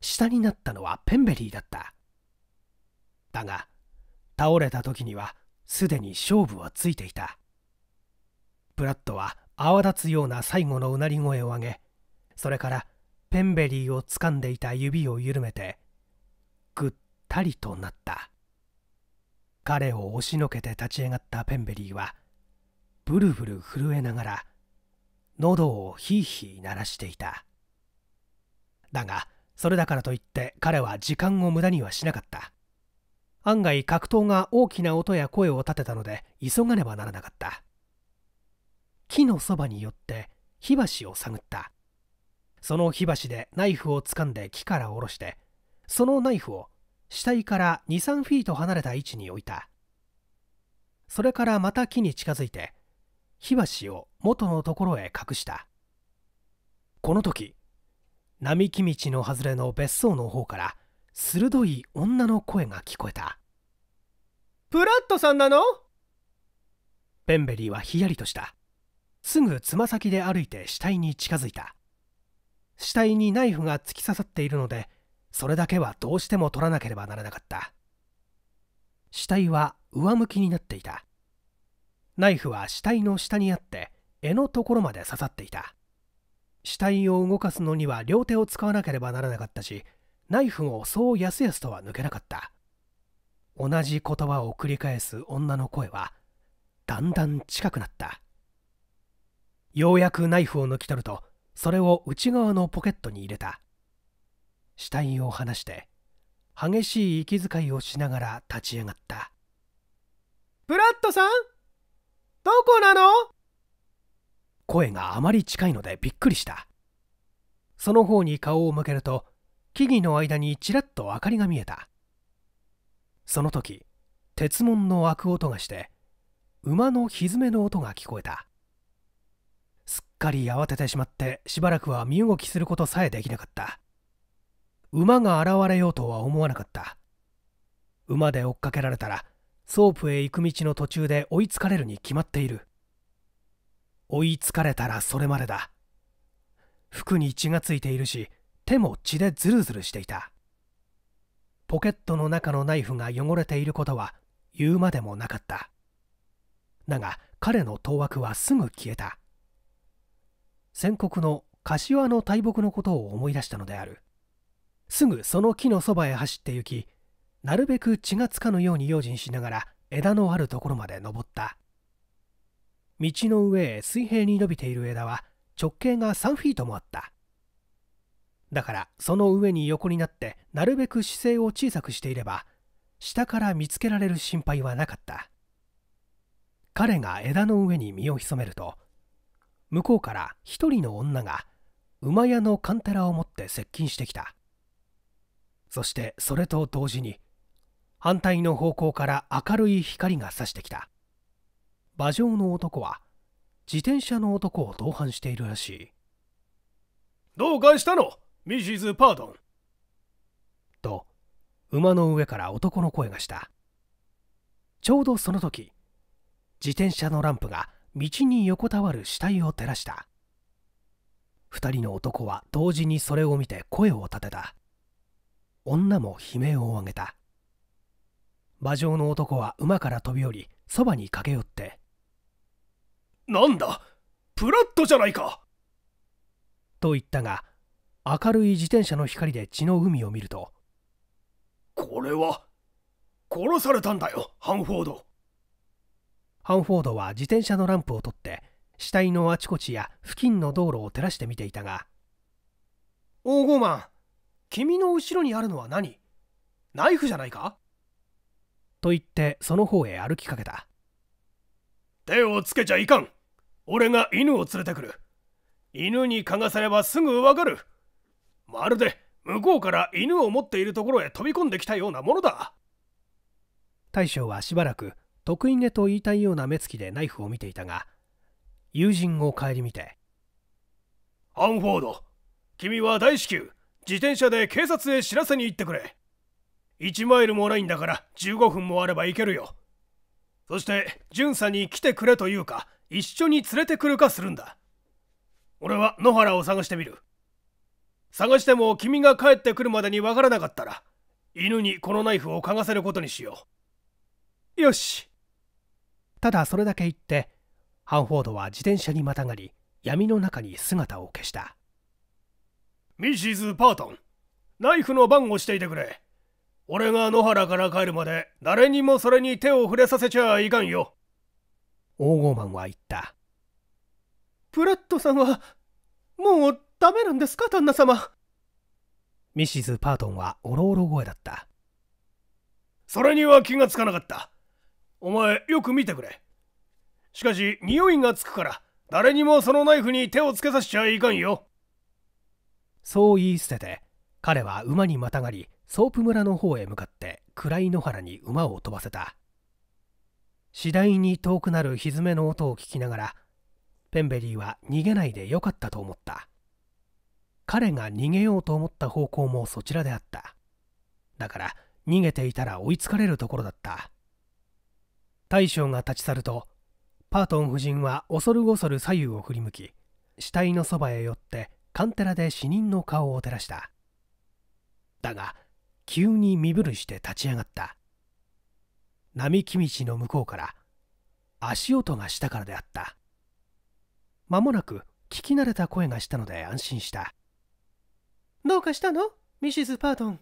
下になったのはペンベリーだっただが倒れた時にはすでに勝負はついていたプラットは泡立つような最後のうなり声を上げそれからペンベリーを掴んでいた指を緩めてぐったりとなった彼を押しのけて立ち上がったペンベリーはブルブル震えながら喉をヒーヒー鳴らしていただがそれだからといって彼は時間を無駄にはしなかった案外格闘が大きな音や声を立てたので急がねばならなかった木のそばに寄って火箸を探ったその火箸でナイフを掴んで木から下ろしてそのナイフを死体から23フィート離れた位置に置いたそれからまた木に近づいて火箸を元のところへ隠したこの時並木道の外れの別荘の方から鋭い女の声が聞こえたプラットさんなのベンベリーはひやりとしたすぐつま先で歩いて死体に近づいた死体にナイフが突き刺さっているのでそれだけはどうしても取らなければならなかった死体は上向きになっていたナイフは死体の下にあって柄のところまで刺さっていた死体を動かすのには両手を使わなければならなかったしナイフをそうやすやすとは抜けなかった同じ言葉を繰り返す女の声はだんだん近くなったようやくナイフを抜き取るとそれを内側のポケットに入れた死体を離して激しい息遣いをしながら立ち上がったブラッドさんどこなの声があまり近いのでびっくりしたその方に顔を向けると木々の間にちらっと明かりが見えたその時鉄門の開く音がして馬の蹄の音が聞こえたすっかり慌ててしまってしばらくは身動きすることさえできなかった馬が現れようとは思わなかった馬で追っかけられたらソープへ行く道の途中で追いつかれるに決まっている追いつかれたらそれまでだ服に血がついているし手も血でズルズルしていたポケットの中のナイフが汚れていることは言うまでもなかっただが彼の当惑はすぐ消えた先国の柏の大木のことを思い出したのであるすぐその木のそばへ走って行きなるべく血がつかぬように用心しながら枝のあるところまで登った道の上へ水平に伸びている枝は直径が3フィートもあっただからその上に横になってなるべく姿勢を小さくしていれば下から見つけられる心配はなかった彼が枝の上に身を潜めると向こうから一人の女が馬屋のカンテラを持って接近してきたそしてそれと同時に反対の方向から明るい光が差してきた馬上の男は自転車の男を同伴しているらしいどうかしたのミシーズ・パードンと馬の上から男の声がしたちょうどその時自転車のランプが道に横たわる死体を照らした2人の男は同時にそれを見て声を立てた女も悲鳴を上げた馬上の男は馬から飛び降りそばに駆け寄って「なんだプラットじゃないか!」と言ったが明るい自転車の光で血の海を見ると「これは殺されたんだよハンフォード」ハンフォードは自転車のランプを取って死体のあちこちや付近の道路を照らしてみていたが「黄金マン君の後ろにあるのは何ナイフじゃないか?」と言ってその方へ歩きかけた手をつけちゃいかん俺が犬を連れてくる犬に嗅がせればすぐわかるまるで向こうから犬を持っているところへ飛び込んできたようなものだ大将はしばらく得意げと言いたいような目つきでナイフを見ていたが友人を顧みて「アンフォード君は大至急自転車で警察へ知らせに行ってくれ1マイルもないんだから15分もあれば行けるよそして巡査に来てくれというか一緒に連れてくるかするんだ俺は野原を探してみる探しても君が帰ってくるまでに分からなかったら犬にこのナイフを嗅がせることにしようよしただそれだけ言ってハンフォードは自転車にまたがり闇の中に姿を消したミシズ・パートンナイフの番をしていてくれ俺が野原から帰るまで誰にもそれに手を触れさせちゃいかんよ黄金マンは言ったプラットさんはもうダメなんですか旦那様ミシズ・パートンはおろおろ声だったそれには気がつかなかったお前よく見てくれしかし匂いがつくから誰にもそのナイフに手をつけさせちゃいかんよそう言い捨てて彼は馬にまたがりソープ村の方へ向かって暗い野原に馬を飛ばせた次第に遠くなるひずめの音を聞きながらペンベリーは逃げないでよかったと思った彼が逃げようと思った方向もそちらであっただから逃げていたら追いつかれるところだった大将が立ち去るとパートン夫人は恐る恐る左右を振り向き死体のそばへ寄ってカンテラで死人の顔を照らしただが急に身震いして立ち上がった並木道の向こうから足音がしたからであった間もなく聞き慣れた声がしたので安心したどうかしたのミシス・パートン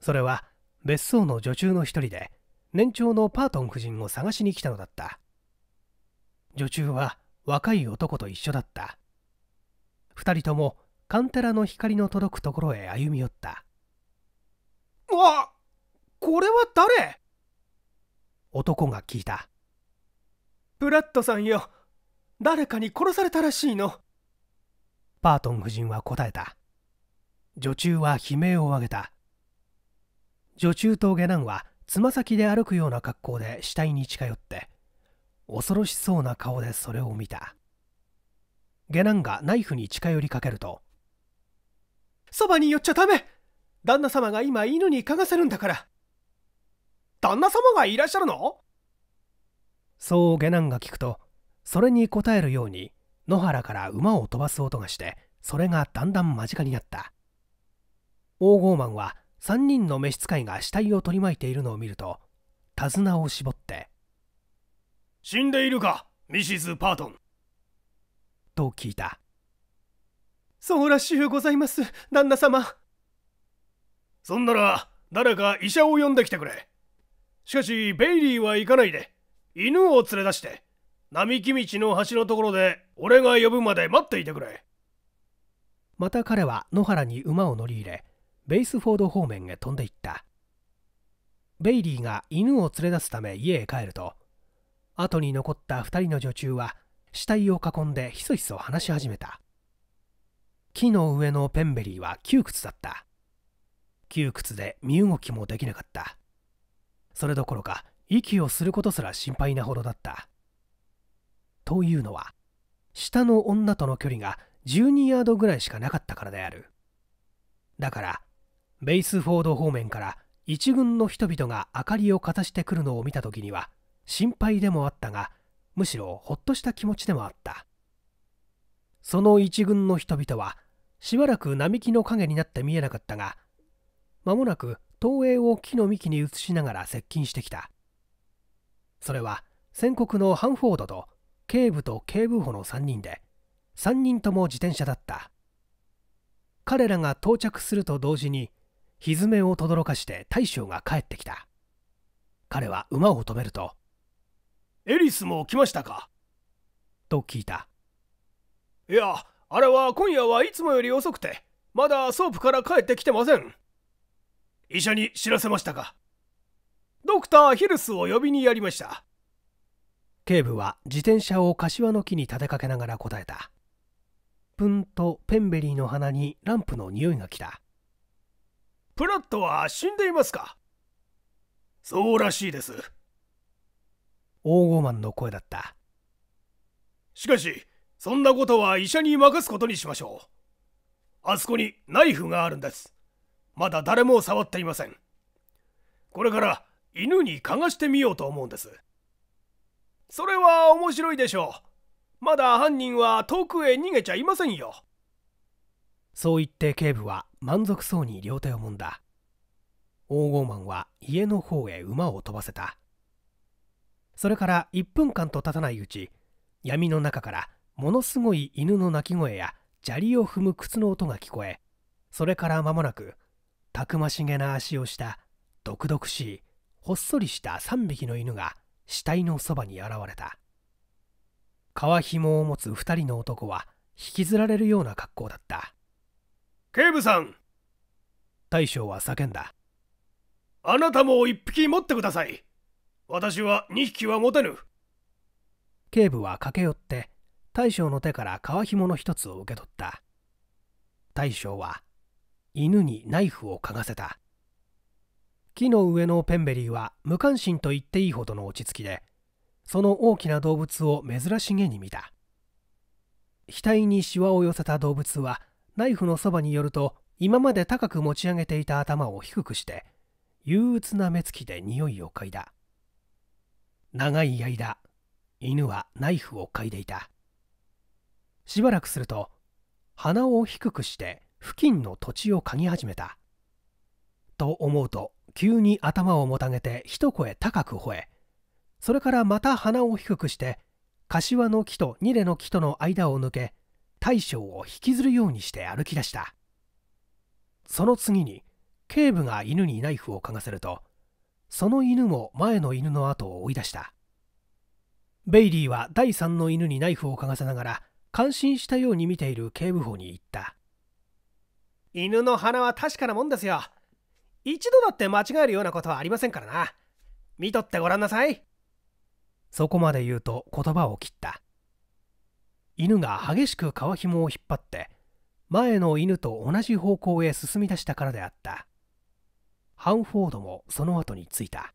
それは別荘の女中の一人で年長のパートン夫人を探しに来たのだった女中は若い男と一緒だった2人ともカンテラの光の届くところへ歩み寄ったわこれは誰男が聞いたプラットさんよ誰かに殺されたらしいのパートン夫人は答えた女中は悲鳴を上げた女中と下男はつま先で歩くような格好で死体に近寄って恐ろしそうな顔でそれを見た下男がナイフに近寄りかけると「そばに寄っちゃダメ旦那様が今犬に嗅がせるんだから旦那様がいらっしゃるの?」そう下男が聞くとそれに応えるように野原から馬を飛ばす音がしてそれがだんだん間近になった。黄金マンは3人の召使いが死体を取り巻いているのを見ると手綱を絞って「死んでいるかミシズ・パートン」と聞いた「そうらしゅうございます旦那様」そんなら誰か医者を呼んできてくれしかしベイリーは行かないで犬を連れ出して並木道の橋のところで俺が呼ぶまで待っていてくれまた彼は野原に馬を乗り入れベイスフォード方面へ飛んでいったベイリーが犬を連れ出すため家へ帰ると後に残った2人の女中は死体を囲んでひそひそ話し始めた木の上のペンベリーは窮屈だった窮屈で身動きもできなかったそれどころか息をすることすら心配なほどだったというのは下の女との距離が12ヤードぐらいしかなかったからであるだからベイスフォード方面から一軍の人々が明かりをかざしてくるのを見た時には心配でもあったがむしろほっとした気持ちでもあったその一軍の人々はしばらく並木の影になって見えなかったが間もなく東映を木の幹に移しながら接近してきたそれは先国のハンフォードと警部と警部補の3人で3人とも自転車だった彼らが到着すると同時に蹄をとどろかして大将が帰ってきた彼は馬を止めると「エリスも来ましたか?」と聞いたいやあれは今夜はいつもより遅くてまだソープから帰ってきてません医者に知らせましたかドクターヒルスを呼びにやりました警部は自転車を柏の木に立てかけながら答えたプンとペンベリーの花にランプの匂いが来たプラットは死んでいますかそうらしいです大金マンの声だったしかしそんなことは医者に任すことにしましょうあそこにナイフがあるんですまだ誰も触っていませんこれから犬に嗅がしてみようと思うんですそれは面白いでしょうまだ犯人は遠くへ逃げちゃいませんよそう言って警部は満足そうに両手を揉んだ黄金マンは家の方へ馬を飛ばせたそれから1分間と経たないうち闇の中からものすごい犬の鳴き声や砂利を踏む靴の音が聞こえそれから間もなくたくましげな足をした毒々しいほっそりした3匹の犬が死体のそばに現れた皮紐を持つ2人の男は引きずられるような格好だった警部さん大将は叫んだあなたも1匹持ってください私は2匹は持てぬ警部は駆け寄って大将の手から皮紐の一つを受け取った大将は犬にナイフを嗅がせた木の上のペンベリーは無関心と言っていいほどの落ち着きでその大きな動物を珍しげに見た額にシワを寄せた動物はナイフのそばによると今まで高く持ち上げていた頭を低くして憂鬱な目つきで匂いを嗅いだ長い間犬はナイフを嗅いでいたしばらくすると鼻を低くして付近の土地を嗅ぎ始めたと思うと急に頭をもたげて一声高く吠えそれからまた鼻を低くして柏の木とニレの木との間を抜け大将を引きずるようにして歩き出したその次に警部が犬にナイフをかがせるとその犬も前の犬の後を追い出したベイリーは第3の犬にナイフをかがせながら感心したように見ている警部補に言った犬の鼻は確かなもんですよ一度だって間違えるようなことはありませんからな見とってごらんなさいそこまで言うと言葉を切った犬が激しく革紐を引っ張って前の犬と同じ方向へ進み出したからであったハンフォードもその後に着いた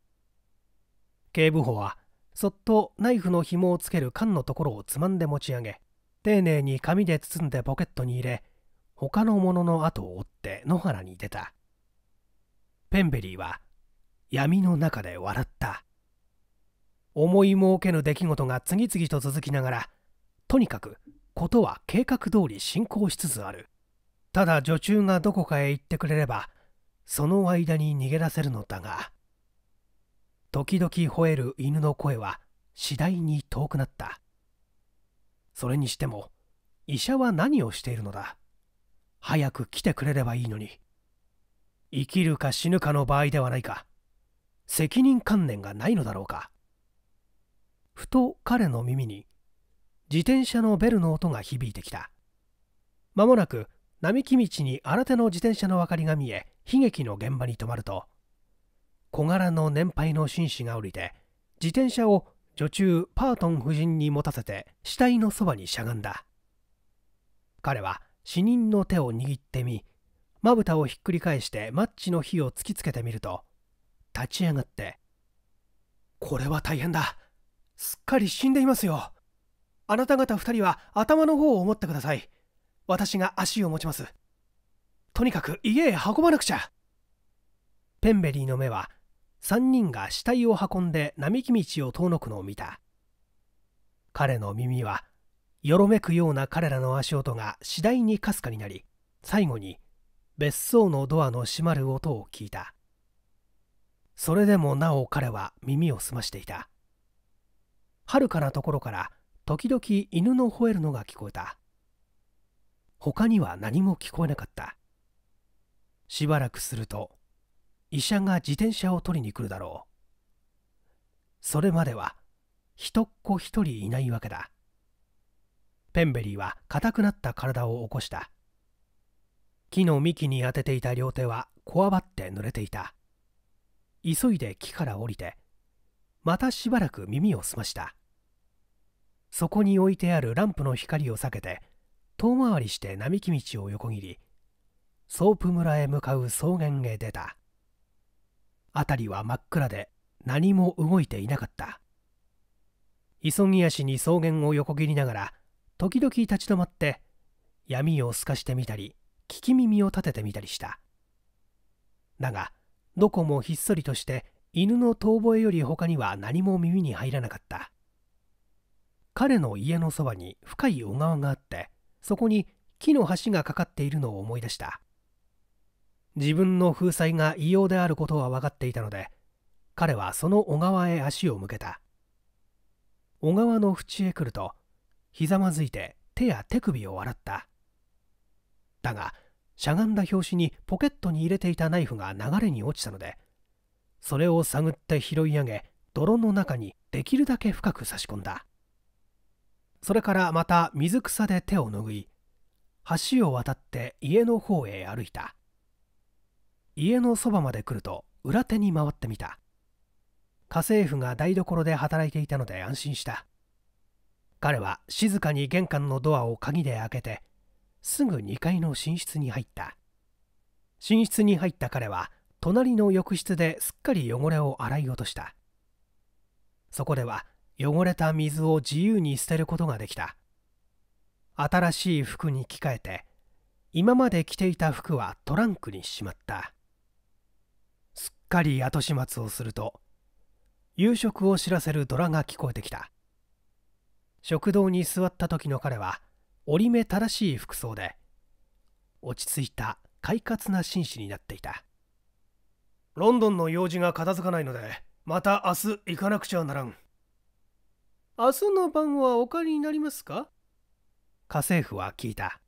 警部補はそっとナイフの紐をつける缶のところをつまんで持ち上げ丁寧に紙で包んでポケットに入れ他のものの後を追って野原に出たペンベリーは闇の中で笑った思いもうけぬ出来事が次々と続きながらとにかくことは計画通り進行しつつあるただ女中がどこかへ行ってくれればその間に逃げ出せるのだが時々吠える犬の声は次第に遠くなったそれにしても医者は何をしているのだ早く来てくれればいいのに生きるか死ぬかの場合ではないか責任観念がないのだろうかふと彼の耳に自転車のベルの音が響いてきた間もなく並木道に新手の自転車の明かりが見え悲劇の現場に止まると小柄の年配の紳士が降りて自転車を女中パートン夫人に持たせて死体のそばにしゃがんだ彼は死人の手を握ってみまぶたをひっくり返してマッチの火を突きつけてみると立ち上がって「これは大変だすっかり死んでいますよあなた方2人は頭の方を持ってください私が足を持ちますとにかく家へ運ばなくちゃペンベリーの目は3人が死体を運んで並木道を遠のくのを見た彼の耳はよろめくような彼らの足音が次第にかすかになり最後に別荘のドアの閉まる音を聞いたそれでもなお彼は耳を澄ましていたはるかなところから時々犬の吠えるのが聞こえた他には何も聞こえなかったしばらくすると医者が自転車を取りに来るだろうそれまでは人っ子一人いないわけだペンベリーは硬くなった体を起こした木の幹に当てていた両手はこわばって濡れていた急いで木から降りてまたしばらく耳を澄ましたそこに置いてあるランプの光を避けて遠回りして並木道を横切りソープ村へ向かう草原へ出た辺りは真っ暗で何も動いていなかった急ぎ足に草原を横切りながら時々立ち止まって闇を透かしてみたり聞き耳を立ててみたりしただがどこもひっそりとして犬の遠吠えより他には何も耳に入らなかった彼の家のそばに深い小川があってそこに木の橋がかかっているのを思い出した自分の風災が異様であることは分かっていたので彼はその小川へ足を向けた小川の縁へ来るとひざまずいて手や手首を洗っただがしゃがんだ拍子にポケットに入れていたナイフが流れに落ちたのでそれを探って拾い上げ泥の中にできるだけ深く差し込んだそれからまた水草で手を拭い橋を渡って家の方へ歩いた家のそばまで来ると裏手に回ってみた家政婦が台所で働いていたので安心した彼は静かに玄関のドアを鍵で開けてすぐ2階の寝室に入った寝室に入った彼は隣の浴室ですっかり汚れを洗い落としたそこでは汚れた水を自由に捨てることができた新しい服に着替えて今まで着ていた服はトランクにしまったすっかり後始末をすると夕食を知らせるドラが聞こえてきた食堂に座った時の彼は折り目正しい服装で落ち着いた快活な紳士になっていたロンドンの用事が片付かないのでまた明日行かなくちゃならん明日の晩はお帰りになりますか家政婦は聞いた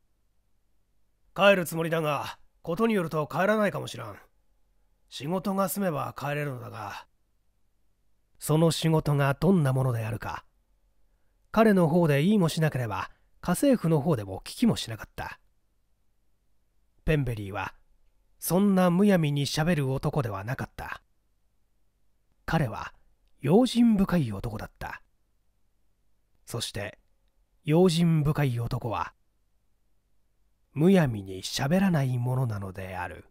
帰るつもりだがことによると帰らないかもしらん仕事が済めば帰れるのだがその仕事がどんなものであるか彼の方で言いもしなければ家政婦の方でも聞きもしなかったペンベリーはそんなむやみにしゃべる男ではなかった彼は用心深い男だったそして用心深い男はむやみにしゃべらないものなのである